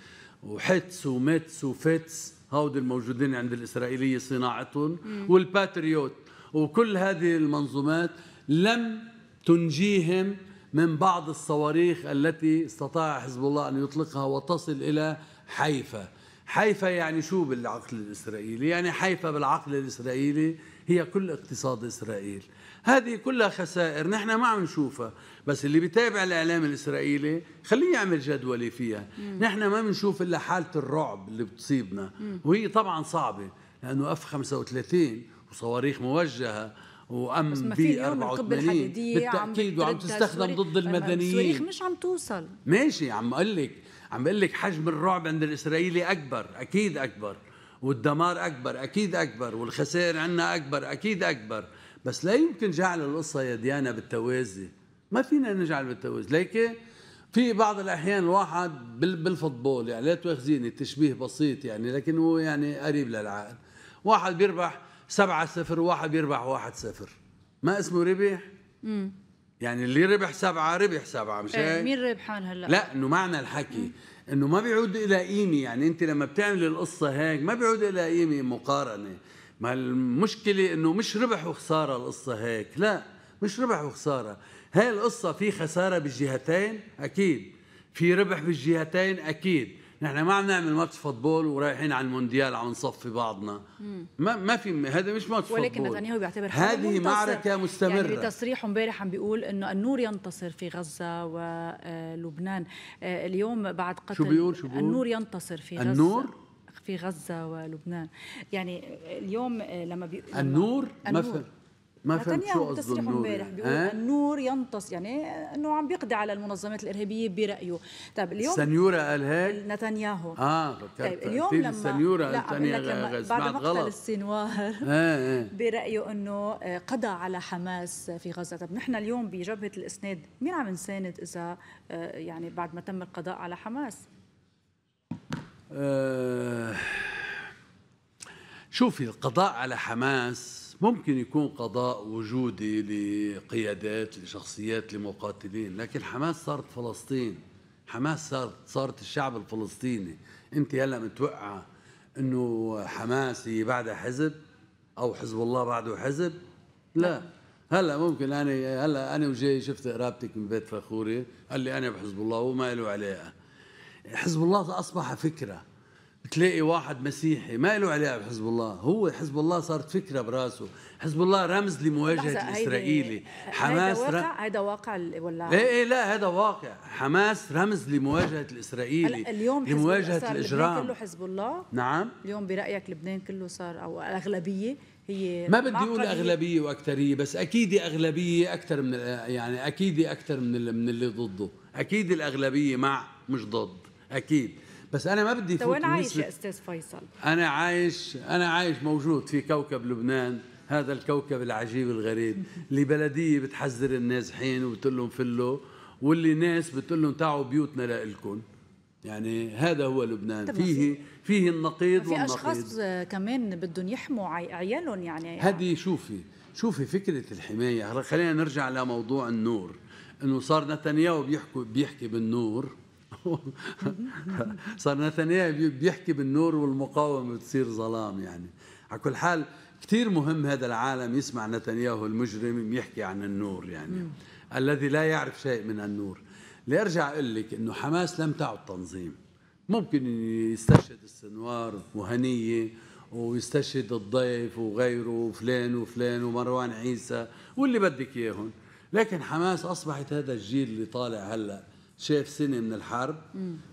وحتس وميتس وفتس هود الموجودين عند الإسرائيلية صناعتهم والباتريوت وكل هذه المنظومات لم تنجيهم من بعض الصواريخ التي استطاع حزب الله أن يطلقها وتصل إلى حيفا حيفا يعني شو بالعقل الإسرائيلي يعني حيفا بالعقل الإسرائيلي هي كل اقتصاد إسرائيل هذه كلها خسائر نحن ما عم نشوفها بس اللي بيتابع الإعلام الإسرائيلي خليه يعمل جدولة فيها مم. نحن ما بنشوف إلا حالة الرعب اللي بتصيبنا مم. وهي طبعا صعبة لأنه أف 35 وصواريخ موجهه وام بي 84 بالتاكيد وعم تستخدم ضد المدنيين الصواريخ مش
عم توصل
ماشي عم اقول لك عم بقول لك حجم الرعب عند الاسرائيلي اكبر اكيد اكبر والدمار اكبر اكيد اكبر والخسائر عندنا اكبر اكيد اكبر بس لا يمكن جعل القصه يا ديانا بالتوازي ما فينا نجعل بالتوازي لكن في بعض الاحيان الواحد بالفوتبول يعني لا تواخذيني التشبيه بسيط يعني لكن هو يعني قريب للعقل واحد بيربح 7 0 وواحد بيربح 1 0 ما اسمه ربح؟ يعني اللي ربح سبعة ربح سبعة مش إيه، هيك؟ مين
ربحان هلا؟ لا
انه معنى الحكي انه ما بيعود الى قيمة يعني انت لما بتعمل القصة هيك ما بيعود الى قيمة مقارنة ما المشكلة انه مش ربح وخسارة القصة هيك لا مش ربح وخسارة هاي القصة في خسارة بالجهتين اكيد في ربح بالجهتين اكيد نحن ما عم نعمل ماتش فوتبول ورايحين على المونديال عم نصفي بعضنا ما ما في هذا مش ماتش فوتبول ولكن نتنياهو
بيعتبر هذه معركه يعني مستمره يعني بتصريحه امبارح عم بيقول انه النور ينتصر في غزه ولبنان آه، آه، اليوم بعد قتل شو بيقول شو بيقول النور ينتصر في غزه النور في غزه ولبنان يعني اليوم آه، لما بي... النور ما ما فهمت شو قصده النور امبارح بيقول أه؟ النور ينتص يعني انه عم بيقضي على المنظمات الارهابيه برايه طيب اليوم سنيورا
قال هيك
نتنياهو
اه طيب, طيب، اليوم لما سنيورا لا لما بعد مقتل
السنوار آه، آه. برايه انه آه، قضى على حماس في غزه طب نحن اليوم بجبهه الاسناد مين عم نساند اذا يعني بعد ما تم القضاء على حماس
آه شوفي القضاء على حماس ممكن يكون قضاء وجودي لقيادات لشخصيات لمقاتلين لكن حماس صارت فلسطين حماس صارت صارت الشعب الفلسطيني انت هلا متوقعه انه حماس بعدها حزب او حزب الله بعده حزب لا هلا ممكن انا هلا انا وجاي شفت قرابتك من بيت فخوري قال لي انا بحزب الله وما له علاقه حزب الله اصبح فكره تلاقي واحد مسيحي ما له علاقه بحزب الله هو حزب الله صارت فكره براسه حزب الله رمز لمواجهه الاسرائيلي حماس هذا
واقع واقع ولا ايه ايه لا
هذا واقع حماس رمز لمواجهه الاسرائيلي اليوم لمواجهه صار الاجرام لبنان كله
حزب الله نعم اليوم برايك لبنان كله صار او الاغلبيه هي ما بدي اقول اغلبيه
واكثريه بس اكيد اغلبيه اكثر من يعني اكيد اكثر من من اللي ضده اكيد الاغلبيه مع مش ضد اكيد بس انا ما بدي فوت وين عايش يا
استاذ فيصل
انا عايش انا عايش موجود في كوكب لبنان هذا الكوكب العجيب الغريب اللي بلديه بتحذر النازحين وبتقول لهم فلوا واللي ناس بتقول لهم تعوا بيوتنا لإلكم يعني هذا هو لبنان فيه فيه النقيض في والنقيض في اشخاص
كمان بدهم يحموا عيالهم يعني هذه
شوفي شوفي فكره الحمايه خلينا نرجع لموضوع النور انه صار نتنياهو بيحكي بيحكي بالنور صار نتنياهو بيحكي بالنور والمقاومه بتصير ظلام يعني على كل حال كثير مهم هذا العالم يسمع نتنياهو المجرم يحكي عن النور يعني الذي لا يعرف شيء من النور لارجع اقول لك انه حماس لم تعد تنظيم ممكن يستشهد السنوار وهنيه ويستشهد الضيف وغيره وفلان وفلان ومروان عيسى واللي بدك اياهم لكن حماس اصبحت هذا الجيل اللي طالع هلا شاف سنه من الحرب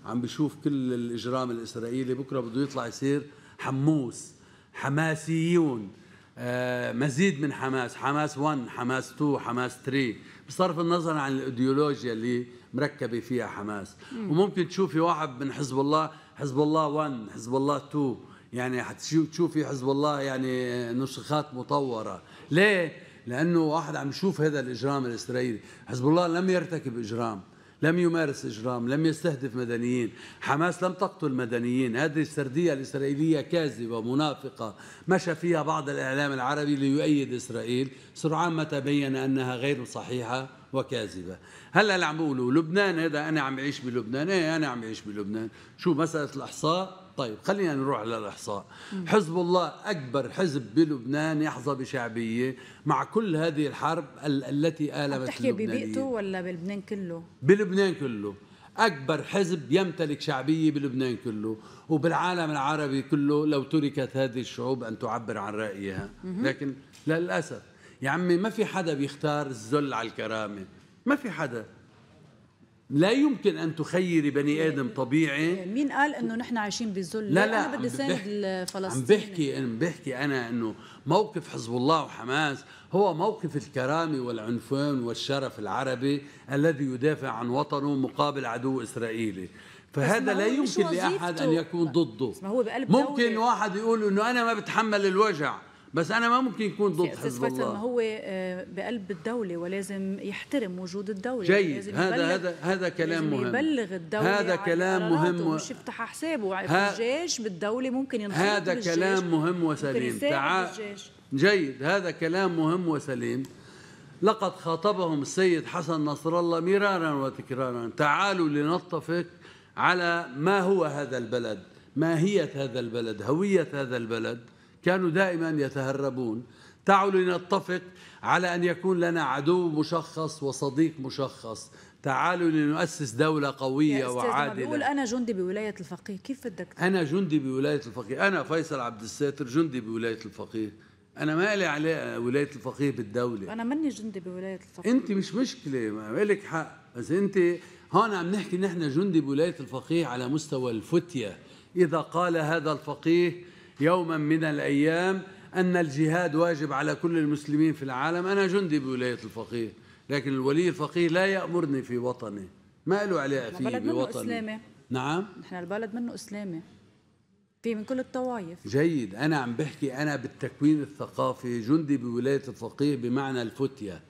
عم بشوف كل الاجرام الاسرائيلي بكره بده يطلع يصير حموس حماسيون آه مزيد من حماس حماس 1 حماس 2 حماس 3 بصرف النظر عن الايديولوجيا اللي مركبه فيها حماس مم. وممكن تشوفي واحد من حزب الله حزب الله 1 حزب الله 2 يعني حتشوفي حزب الله يعني نسخات مطوره ليه لانه واحد عم يشوف هذا الاجرام الاسرائيلي حزب الله لم يرتكب اجرام لم يمارس إجرام لم يستهدف مدنيين حماس لم تقتل مدنيين هذه السردية الإسرائيلية كاذبة منافقة مشى فيها بعض الإعلام العربي ليؤيد إسرائيل سرعان ما تبين أنها غير صحيحة وكاذبة هلا اللي عم بيقولوا لبنان هذا أنا عم أعيش بلبنان إيه أنا عم أعيش بلبنان شو مسألة الإحصاء طيب خلينا نروح للاحصاء حزب الله أكبر حزب بلبنان يحظى بشعبية مع كل هذه الحرب التي آلمت بتحكي ببيئته
ولا بلبنان كله؟
بلبنان كله أكبر حزب يمتلك شعبية بلبنان كله وبالعالم العربي كله لو تركت هذه الشعوب أن تعبر عن رأيها لكن للأسف يا عمي ما في حدا بيختار الذل على الكرامة ما في حدا لا يمكن ان تخيري بني ادم طبيعي
مين قال انه نحن عايشين بذل لا لا انا بدي ساند فلسطين عم بحكي
عم بحكي انا انه موقف حزب الله وحماس هو موقف الكرامه والعنفوان والشرف العربي الذي يدافع عن وطنه مقابل عدو اسرائيلي فهذا لا يمكن لاحد ان يكون ضده
هو ممكن
واحد يقول انه انا ما بتحمل الوجع بس انا ما ممكن يكون ضد حزب الله ما هو
آه، بقلب الدوله ولازم يحترم وجود الدوله جيد هذا هذا هذا
كلام مهم يبلغ الدوله هذا كلام مهم مش
يفتح حسابه الجيش بالدوله ممكن ينخرط هذا كلام مهم وسليم تعال
جيد هذا كلام مهم وسليم لقد خاطبهم السيد حسن نصر الله مرارا وتكرارا تعالوا لنتفق على ما هو هذا البلد ماهية هذا البلد هوية هذا البلد كانوا دائما يتهربون تعالوا لنتفق على أن يكون لنا عدو مشخص وصديق مشخص تعالوا لنؤسس دولة قوية يا وعادلة بقول
أنا جندي بولاية الفقيه كيف بدك
أنا جندي بولاية الفقيه أنا فيصل عبد الساتر جندي بولاية الفقيه أنا ما لي علاقة ولاية الفقيه بالدولة
أنا مني جندي بولاية الفقيه
أنت مش مشكلة ما لك حق بس أنت هون عم نحكي نحن جندي بولاية الفقيه على مستوى الفتية إذا قال هذا الفقيه يوما من الأيام أن الجهاد واجب على كل المسلمين في العالم أنا جندي بولاية الفقيه لكن الولي الفقيه لا يأمرني في وطني ما له علاقة في بوطني منه إسلامي نعم
نحن البلد منه إسلامي في من كل الطوائف
جيد أنا عم بحكي أنا بالتكوين الثقافي جندي بولاية الفقيه بمعنى الفتية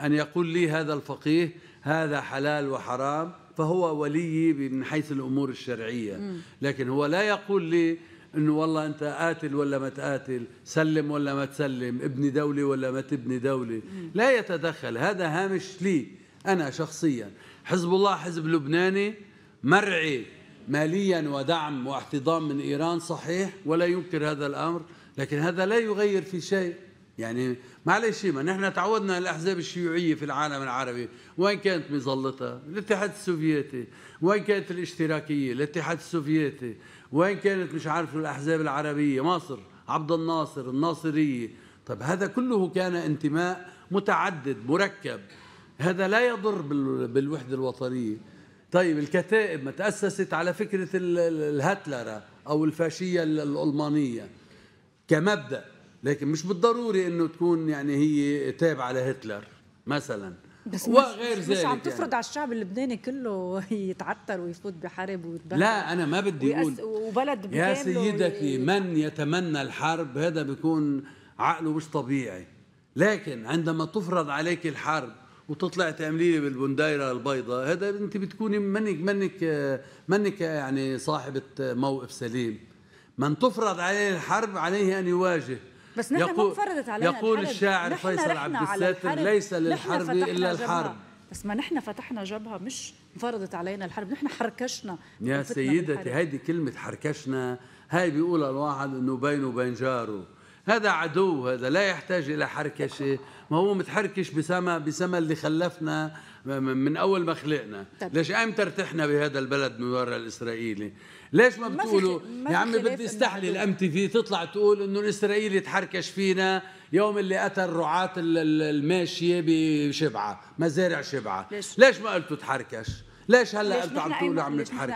أن يقول لي هذا الفقيه هذا حلال وحرام فهو ولي من حيث الأمور الشرعية لكن هو لا يقول لي انه والله انت قاتل ولا ما تقاتل سلم ولا ما تسلم ابني دولة ولا ما تبني دولة لا يتدخل هذا هامش لي أنا شخصيا حزب الله حزب لبناني مرعي ماليا ودعم واحتضان من إيران صحيح ولا ينكر هذا الأمر لكن هذا لا يغير في شيء يعني معلش ما نحن تعودنا الاحزاب الشيوعيه في العالم العربي وين كانت مظلتها الاتحاد السوفيتي وين كانت الاشتراكيه الاتحاد السوفيتي وين كانت مش عارف الاحزاب العربيه مصر عبد الناصر الناصريه طيب هذا كله كان انتماء متعدد مركب هذا لا يضر بالوحده الوطنيه طيب الكتائب ما تأسست على فكرة الهتلرة أو الفاشية الألمانية كمبدأ لكن مش بالضروري انه تكون يعني هي تابعه لهتلر مثلا بس وغير مش ذلك مش عم يعني. تفرض يعني.
على الشعب اللبناني كله يتعتر ويفوت بحرب ويتبهدل لا انا ما بدي اقول وبلد يا سيدتي
وي... من يتمنى الحرب هذا بيكون عقله مش طبيعي لكن عندما تفرض عليك الحرب وتطلع تعملي لي بالبنديره البيضاء هذا انت بتكوني منك منك منك يعني صاحبه موقف سليم من تفرض عليه الحرب عليه ان يواجه بس نحن يقول ما فرضت علينا يقول الحرب. الشاعر فيصل عبد الساتر ليس للحرب الا الحرب
بس ما نحن فتحنا جبهه مش انفرضت علينا الحرب نحن حركشنا يا سيدتي هذه
كلمه حركشنا هاي بيقولها الواحد انه بينه وبين جاره هذا عدو هذا لا يحتاج الى حركشه ما هو متحركش بسما بسما اللي خلفنا من اول ما خلقنا ليش قام ترتحنا بهذا البلد من ورا الاسرائيلي ليش ما بتقولوا ما يا عمي بدي استحلي الام تي في تطلع تقول انه الاسرائيلي تحركش فينا يوم اللي قتل رعاة الماشيه بشبعه مزارع شبعه ليش, ليش ما قلتوا تحركش ليش هلا انتم عم تقولوا عم نتحرك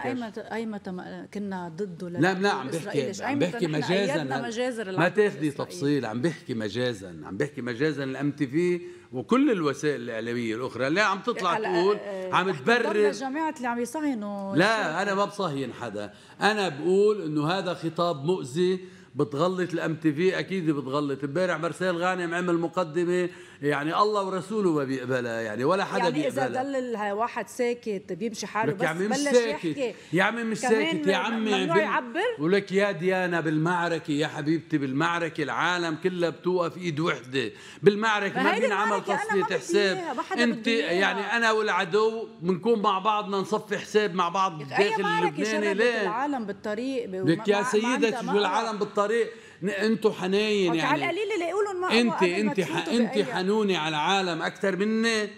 ايمتى كنا ضده لا لا عم بحكي عم بحكي مجازا ما
تاخذي تفصيل عم بحكي مجازا عم بحكي مجازا الام تي في وكل الوسائل الاعلاميه الاخرى اللي عم تطلع تقول آه، عم تبرر
جماعه اللي عم يصهنوا لا
انا ما بصهين حدا انا بقول انه هذا خطاب مؤذي بتغلط الام تي في اكيد بتغلط امبارح مرسال غانم عمل مقدمه يعني الله ورسوله ما بيقبلها يعني ولا حدا يعني بيقبلها
يعني اذا ضل واحد ساكت بيمشي حاله بس يعني بلش ساكت يا
عمي مش ساكت يا عمي ممنوع يعبر ولك يا ديانا بالمعركه يا حبيبتي بالمعركه العالم كلها بتوقف ايد وحده بالمعركه ما بينعمل تصفيه حساب انت يعني انا والعدو بنكون مع بعضنا نصفي حساب مع بعض داخل اللبناني ليه؟
العالم بالطريق لك يا سيدتي العالم
بالطريق انتوا حنين يعني على
القليل اللي يقولوا ما انت انت انت
حنونه على العالم اكثر مني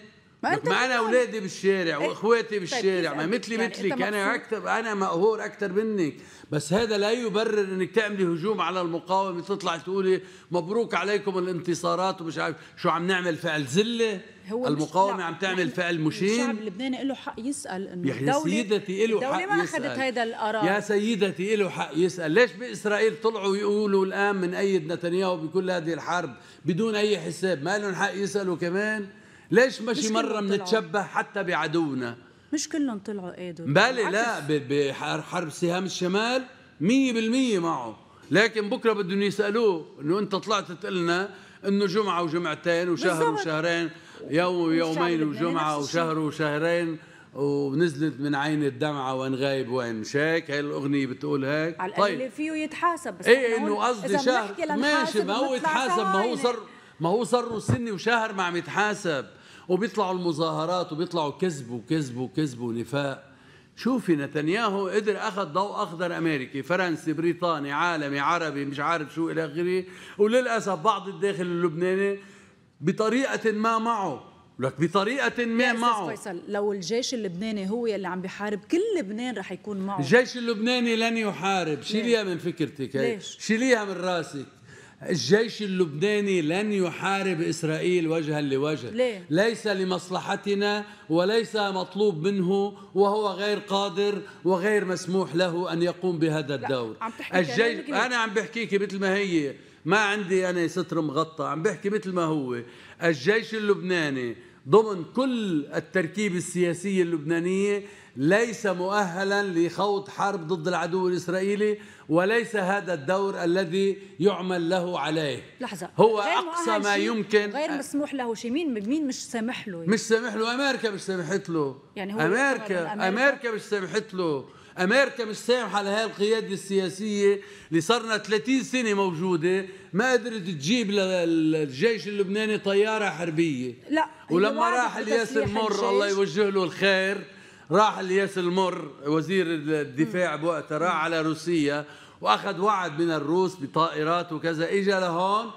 ما, انت ما انا اولادي
بالشارع إيه. واخواتي طيب، بالشارع ما مثلي يعني مثلك انا اكثر انا مقهور اكثر منك بس هذا لا يبرر انك تعملي هجوم على المقاومه تطلع تقولي مبروك عليكم الانتصارات ومش عارف شو عم نعمل فعل ذله هو المقاومه عم تعمل يعني فعل مشين الشعب
اللبناني له حق يسال انه يا سيدتي له حق يسأل ما اخذت هذا القرار يا
سيدتي له حق يسال ليش باسرائيل طلعوا يقولوا الان بنأيد نتنياهو بكل هذه الحرب بدون اي حساب ما لهم حق يسالوا كمان ليش ماشي مره بنتشبه حتى بعدونا
مش كلهم طلعوا قادوا بالي لا
بحرب سهام الشمال 100% معه لكن بكره بدهم يسالوه انه انت طلعت تقول لنا انه جمعه وجمعتين وشهر وشهرين يوم يومين وجمعة وشهر وشهرين ونزلت من عين الدمعة وين غايب وين مش هيك هاي الأغنية بتقول هيك على طيب اللي
فيه يتحاسب بس إيه إنه قصدي شهر ماشي ما هو يتحاسب ما هو صار
ما هو صار سنة وشهر ما عم يتحاسب وبيطلعوا المظاهرات وبيطلعوا كذب وكذب وكذب ونفاق شوفي نتنياهو قدر اخذ ضوء اخضر امريكي فرنسي بريطاني عالمي عربي مش عارف شو الى اخره وللاسف بعض الداخل اللبناني بطريقة ما معه لك بطريقة ما معه
فيصل لو الجيش اللبناني هو اللي عم بيحارب كل لبنان رح يكون معه الجيش
اللبناني لن يحارب شيليها من فكرتك هي شيليها من راسك الجيش اللبناني لن يحارب إسرائيل وجها لوجه ليه؟ ليس لمصلحتنا وليس مطلوب منه وهو غير قادر وغير مسموح له أن يقوم بهذا الدور عم تحكي الجيش... أنا عم بحكيك مثل ما هي ما عندي أنا ستر مغطى عم بحكي مثل ما هو الجيش اللبناني ضمن كل التركيبة السياسية اللبنانية ليس مؤهلا لخوض حرب ضد العدو الإسرائيلي وليس هذا الدور الذي يعمل له عليه
لحظة هو أقصى ما يمكن غير مسموح له شيء مين مين مش سامح له يعني.
مش سامح له أمريكا مش سامحت له يعني هو أمريكا أمريكا مش سامحت له امريكا مش سامحه لهالقياده السياسيه اللي صرنا 30 سنه موجوده ما قدرت تجيب للجيش اللبناني طياره حربيه لا ولما راح الياس المر الله يوجه له الخير راح الياس المر وزير الدفاع بوقتها راح على روسيا واخذ وعد من الروس بطائرات وكذا اجى لهون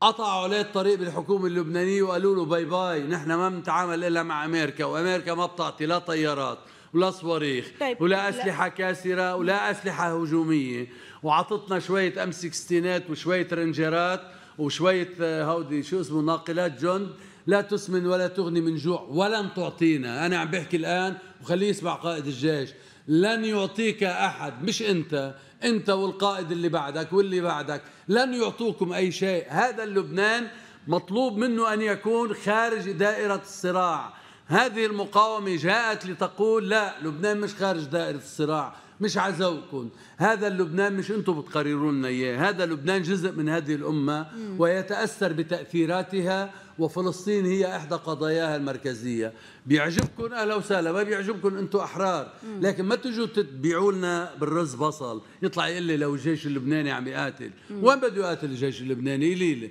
قطعوا عليه الطريق بالحكومة اللبنانية وقالوا له باي باي نحن ما بنتعامل إلا مع أمريكا وأمريكا ما بتعطي لا طيارات ولا صواريخ طيب. ولا أسلحة لا. كاسرة ولا أسلحة هجومية وعطتنا شوية أم 16 وشوية رنجرات وشوية آه، هودي شو اسمه ناقلات جند لا تسمن ولا تغني من جوع ولن تعطينا أنا عم بحكي الآن وخليه يسمع قائد الجيش لن يعطيك أحد مش أنت أنت والقائد اللي بعدك واللي بعدك لن يعطوكم أي شيء هذا اللبنان مطلوب منه أن يكون خارج دائرة الصراع هذه المقاومة جاءت لتقول لا لبنان مش خارج دائرة الصراع مش عزوكم هذا اللبنان مش انتم بتقرروا لنا اياه هذا لبنان جزء من هذه الامه ويتاثر بتاثيراتها وفلسطين هي احدى قضاياها المركزيه بيعجبكم اهلا وسهلا ما بيعجبكم انتم احرار لكن ما تجوا تبيعوا لنا بالرز بصل يطلع يقول لي لو الجيش اللبناني عم يقاتل وين بده يقاتل الجيش اللبناني لي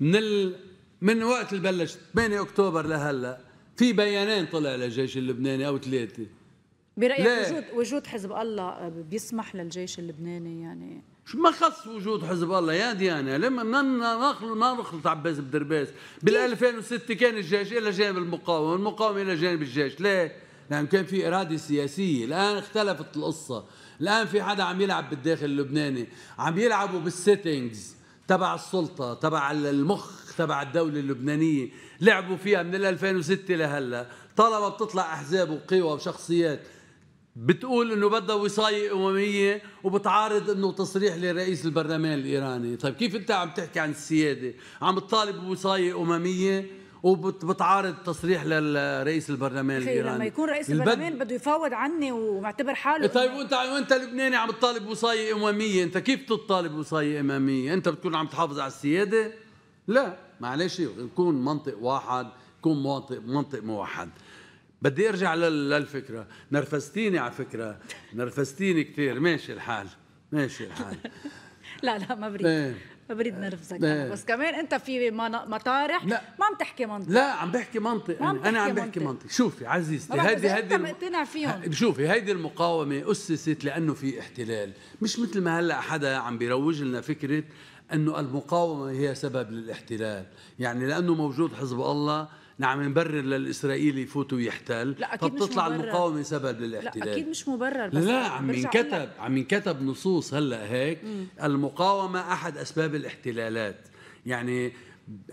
من ال... من وقت اللي بلش 8 اكتوبر لهلا في بيانين طلع للجيش اللبناني او ثلاثه
برايك وجود وجود حزب الله بيسمح للجيش اللبناني يعني
شو ما خص وجود حزب الله يا ديانا لما نخلط ما نخلط عباس بدرباس بال 2006 كان الجيش الى جانب المقاومه والمقاومه الى جانب الجيش ليه؟ لان كان في اراده سياسيه الان اختلفت القصه الان في حدا عم يلعب بالداخل اللبناني عم يلعبوا بالسيتنجز تبع السلطه تبع المخ تبع الدوله اللبنانيه لعبوا فيها من 2006 لهلا طالما بتطلع احزاب وقوى وشخصيات بتقول انه بدها وصايه امميه وبتعارض انه تصريح لرئيس البرلمان الايراني، طيب كيف انت عم تحكي عن السياده؟ عم تطالب بوصايه امميه وبتعارض تصريح لرئيس البرلمان الايراني لما يكون رئيس البد... البرلمان
بده يفاوض عني ومعتبر حاله طيب وانت
وانت لبناني عم تطالب وصايه امميه، انت كيف بتطالب وصايه امميه؟ انت بتكون عم تحافظ على السياده؟ لا معلش نكون منطق واحد نكون منطق منطق موحد بدي ارجع للفكره نرفزتيني على فكره نرفزتيني كثير ماشي الحال ماشي الحال
لا لا ما بريد ايه. ما بريد نرفزك ايه. بس كمان انت في مطارح لا. ما عم تحكي منطق لا عم
بحكي منطق انا, أنا عم بحكي منطق, منطق. شوفي عزيزتي هيدي هذه انت
مقتنع فيهم
شوفي هيدي المقاومه اسست لانه في احتلال مش مثل ما هلا حدا عم بيروج لنا فكره أنه المقاومة هي سبب للاحتلال يعني لأنه موجود حزب الله نعم نبرر للاسرائيلي يفوت ويحتل لا أكيد فبتطلع مش مبرر. المقاومه سبب للاحتلال لا اكيد
مش مبرر بس لا عم ينكتب
عم ينكتب نصوص هلا هيك مم. المقاومه احد اسباب الاحتلالات يعني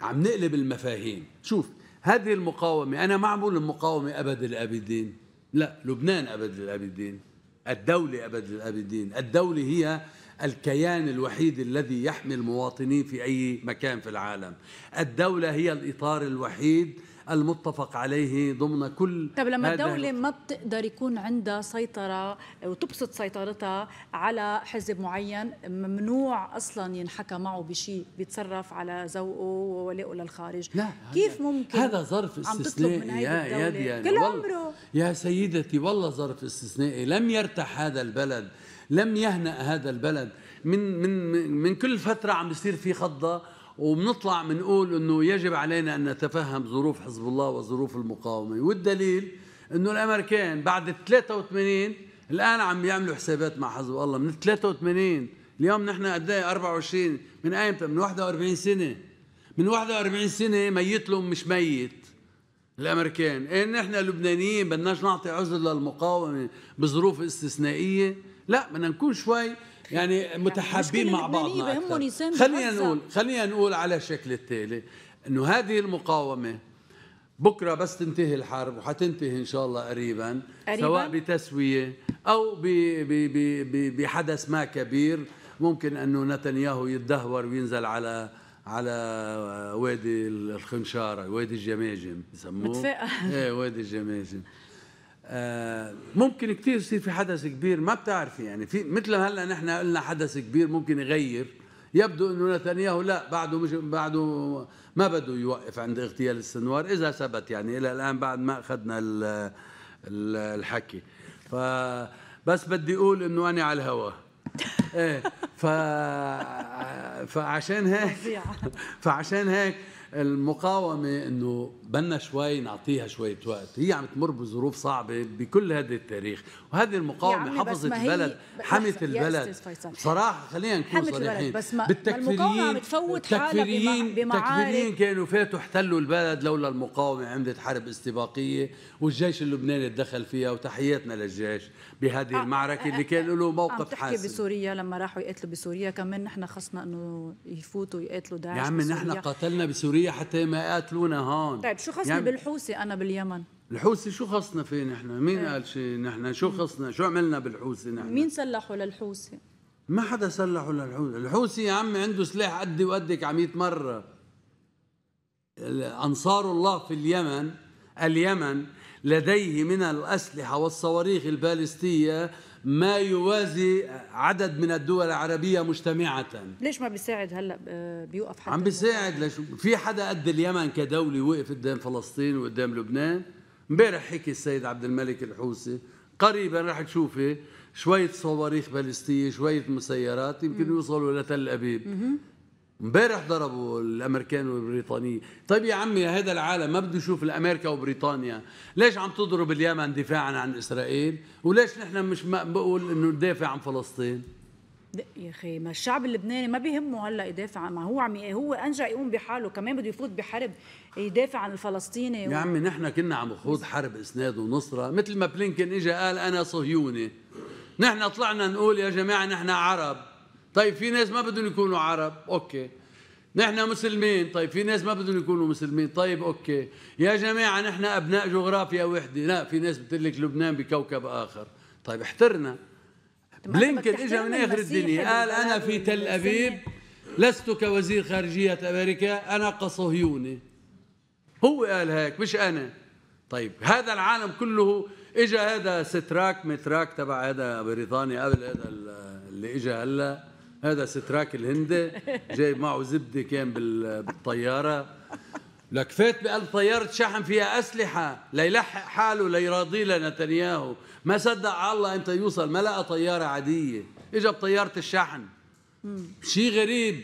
عم نقلب المفاهيم شوف هذه المقاومه انا ما عم بقول المقاومه ابد الابدين لا لبنان ابد الابدين الدوله ابد الابدين الدوله هي الكيان الوحيد الذي يحمي المواطنين في أي مكان في العالم الدولة هي الإطار الوحيد المتفق عليه ضمن كل طب لما الدولة
ما بتقدر يكون عندها سيطرة وتبسط سيطرتها على حزب معين ممنوع أصلا ينحكى معه بشيء بيتصرف على ذوقه وولائه للخارج لا كيف ممكن هذا ظرف استثنائي يا يا ديانا كل عمره
يا سيدتي والله ظرف استثنائي لم يرتاح هذا البلد لم يهنأ هذا البلد من من من كل فترة عم بيصير في خضة وبنطلع بنقول انه يجب علينا ان نتفهم ظروف حزب الله وظروف المقاومة والدليل انه الامريكان بعد 83 الان عم يعملوا حسابات مع حزب الله من 83 اليوم نحن قد ايه 24 من ايمتى من 41 سنة من 41 سنة ميت لهم مش ميت الامريكان ان إيه، نحن لبنانيين بدناش نعطي عذر للمقاومة بظروف استثنائية لا بدنا نكون شوي يعني متحابين مع بعضنا خلينا نقول خلينا نقول على الشكل التالي انه هذه المقاومه بكره بس تنتهي الحرب وحتنتهي ان شاء الله قريبا, قريباً. سواء بتسويه او بحدث ما كبير ممكن انه نتنياهو يتدهور وينزل على على وادي الخنشاره وادي الجماجم بسموه متفائل ايه وادي الجماجم ممكن كثير يصير في حدث كبير ما بتعرفي يعني في مثل هلا نحن قلنا حدث كبير ممكن يغير يبدو انه نتنياهو لا بعده مش بعده ما بده يوقف عند اغتيال السنوار اذا ثبت يعني الى الان بعد ما اخذنا الحكي ف بس بدي اقول انه انا على الهواء ايه ف فعشان هيك فعشان هيك المقاومة أنه بدنا شوي نعطيها شوية وقت هي عم تمر بظروف صعبة بكل هذا التاريخ وهذه المقاومة حفظت البلد حمت البلد صراحة خلينا نكون صريحين بس ما بالتكفيريين التكفيريين التكفيريين كانوا فاتوا احتلوا البلد لولا المقاومة عملت حرب استباقية والجيش اللبناني دخل فيها وتحياتنا للجيش بهذه آه، المعركة اللي آه، كان له آه، موقف حاسم عم تحكي
بسوريا لما راحوا يقاتلوا بسوريا كمان نحن خصنا انه يفوتوا يقاتلوا داعش يا عمي نحن
قاتلنا بسوريا السورية حتى ما يقاتلونا هون طيب شو خصني يعني
بالحوثي أنا باليمن؟
الحوثي شو خصنا فيه نحن؟ مين ايه؟ قال شيء نحن؟ شو خصنا؟ شو عملنا بالحوثي نحن؟
مين سلحوا للحوثي؟
ما حدا سلحوا للحوثي، الحوثي يا عمي عنده سلاح قدي وقدك عم 100 مرة أنصار الله في اليمن اليمن لديه من الأسلحة والصواريخ البالستية ما يوازي عدد من الدول العربيه مجتمعه
ليش ما بيساعد هلا آه، بيوقف حد
عم بيساعد لشو في حدا قد اليمن كدوله وقف قدام فلسطين وقدام لبنان امبارح حكي السيد عبد الملك الحوسي قريبا رح تشوفي شويه صواريخ باليستيه شويه مسيرات يمكن يوصلوا لتل ابيب امبارح ضربوا الامريكان والبريطانيين طيب يا عمي هذا العالم ما بده يشوف الامريكا وبريطانيا ليش عم تضرب اليمن دفاعا عن اسرائيل وليش نحن مش بقول انه ندافع عن فلسطين
يا اخي ما الشعب اللبناني ما بيهمه هلا يدافع ما هو عم هو انجا يقوم بحاله كمان بده يفوت بحرب يدافع عن الفلسطيني يا عمي
نحن كنا عم نخوض حرب اسناد ونصره مثل ما بلينكن اجى قال انا صهيوني نحن طلعنا نقول يا جماعه نحن عرب طيب في ناس ما بدهم يكونوا عرب اوكي نحن مسلمين طيب في ناس ما بدهم يكونوا مسلمين طيب اوكي يا جماعه نحن ابناء جغرافيا وحده لا في ناس بتقول لك لبنان بكوكب اخر طيب احترنا بلينكن اجى من اخر الدنيا قال انا في تل ابيب لست كوزير خارجيه امريكا انا كصهيوني هو قال هيك مش انا طيب هذا العالم كله اجى هذا ستراك متراك تبع هذا بريطانيا قبل هذا اللي اجى هلا هذا ستراك الهندي جاي معه زبده كان بالطياره لك فات بقلب طيارة شحن فيها أسلحة ليلحق حاله ليراضي لنتنياهو ما صدق على الله إمتى يوصل ما لقى طيارة عادية اجى بطيارة الشحن شيء غريب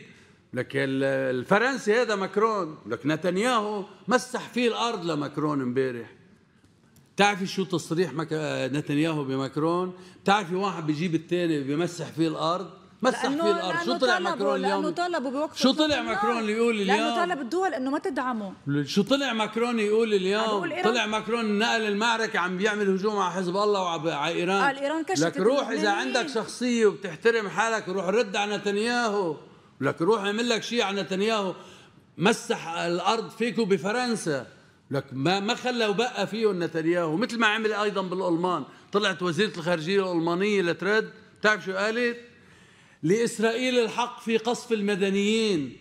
لك الفرنسي هذا ماكرون لك نتنياهو مسح فيه الأرض لماكرون امبارح بتعرفي شو تصريح مك... نتنياهو بماكرون بتعرفي واحد بيجيب الثاني بيمسح فيه الأرض مسح فيه الارض شو طلع ماكرون اليوم لانه
بوقف شو طلع ماكرون يقول اليوم لانه طالب الدول انه ما تدعمه
شو طلع ماكرون يقول اليوم طلع ماكرون نقل المعركه عم بيعمل هجوم على حزب الله وعلى ايران قال آه، ايران كشفت لك روح اذا عندك شخصيه وبتحترم حالك روح رد على نتنياهو لك روح اعمل لك شيء على نتنياهو مسح الارض فيك بفرنسا لك ما ما خلى وبقى فيهم نتنياهو مثل ما عمل ايضا بالالمان طلعت وزيره الخارجيه الالمانيه لترد بتعرف شو قالت لإسرائيل الحق في قصف المدنيين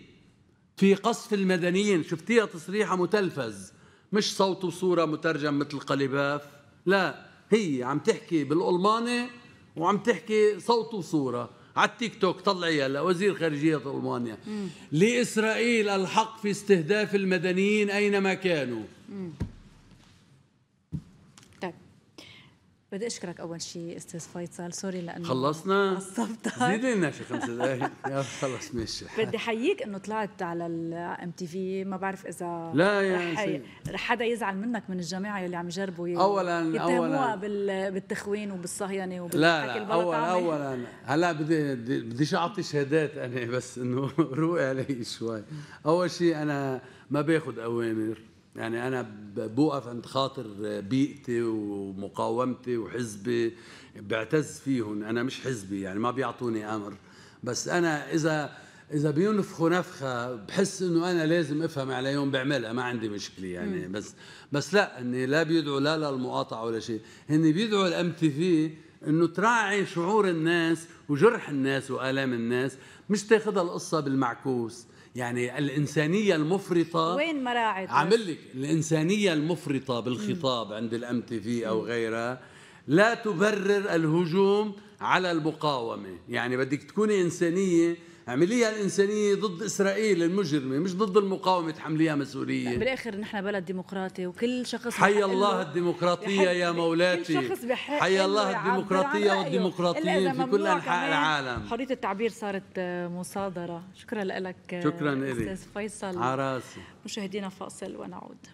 في قصف المدنيين شفتيها تصريحها متلفز مش صوت وصورة مترجم مثل قلباف لا هي عم تحكي بالألماني وعم تحكي صوت وصورة على التيك توك طلعي هلا وزير خارجية ألمانيا لإسرائيل الحق في استهداف المدنيين أينما كانوا
مم. بدي اشكرك اول شيء استاذ فيصل سوري لانه
خلصنا عصبتك زيد لنا شي خمس دقائق خلص ماشي بدي
حييك انه طلعت على الام تي في ما بعرف اذا لا يا رح, رح حدا يزعل منك من الجماعه يلي عم يجربوا اولا اولا بالتخوين وبالصهينه وبالحكي لا لا اولا اولا
هلا بدي بديش اعطي شهادات انا بس انه روقي علي شوي اول شيء انا ما باخذ اوامر يعني انا بوقف عند خاطر بيئتي ومقاومتي وحزبي بعتز فيهم انا مش حزبي يعني ما بيعطوني امر بس انا اذا اذا بينفخوا نفخه بحس انه انا لازم افهم عليهم بعملها ما عندي مشكله يعني بس بس لا هن لا بيدعوا لا للمقاطعه ولا شيء هن بيدعوا الام تي في انه تراعي شعور الناس وجرح الناس والام الناس مش تاخذها القصه بالمعكوس يعني الإنسانية المفرطة
وين مراعد طيب؟ عامل
لك الإنسانية المفرطة بالخطاب عند الأم تي في أو غيرها لا تبرر الهجوم على المقاومة يعني بدك تكوني إنسانية عملية الإنسانية ضد إسرائيل المجرمة مش ضد المقاومة تحمليها مسؤولية
بالآخر نحن بلد ديمقراطي وكل شخص حي الله
الديمقراطية يا مولاتي كل شخص بحق حي الله الديمقراطية والديمقراطيين في كل أنحاء العالم
حرية التعبير صارت آه، مصادرة شكرا لك آه، شكرا إلي أستاذ فيصل عراسي مشاهدينا فاصل ونعود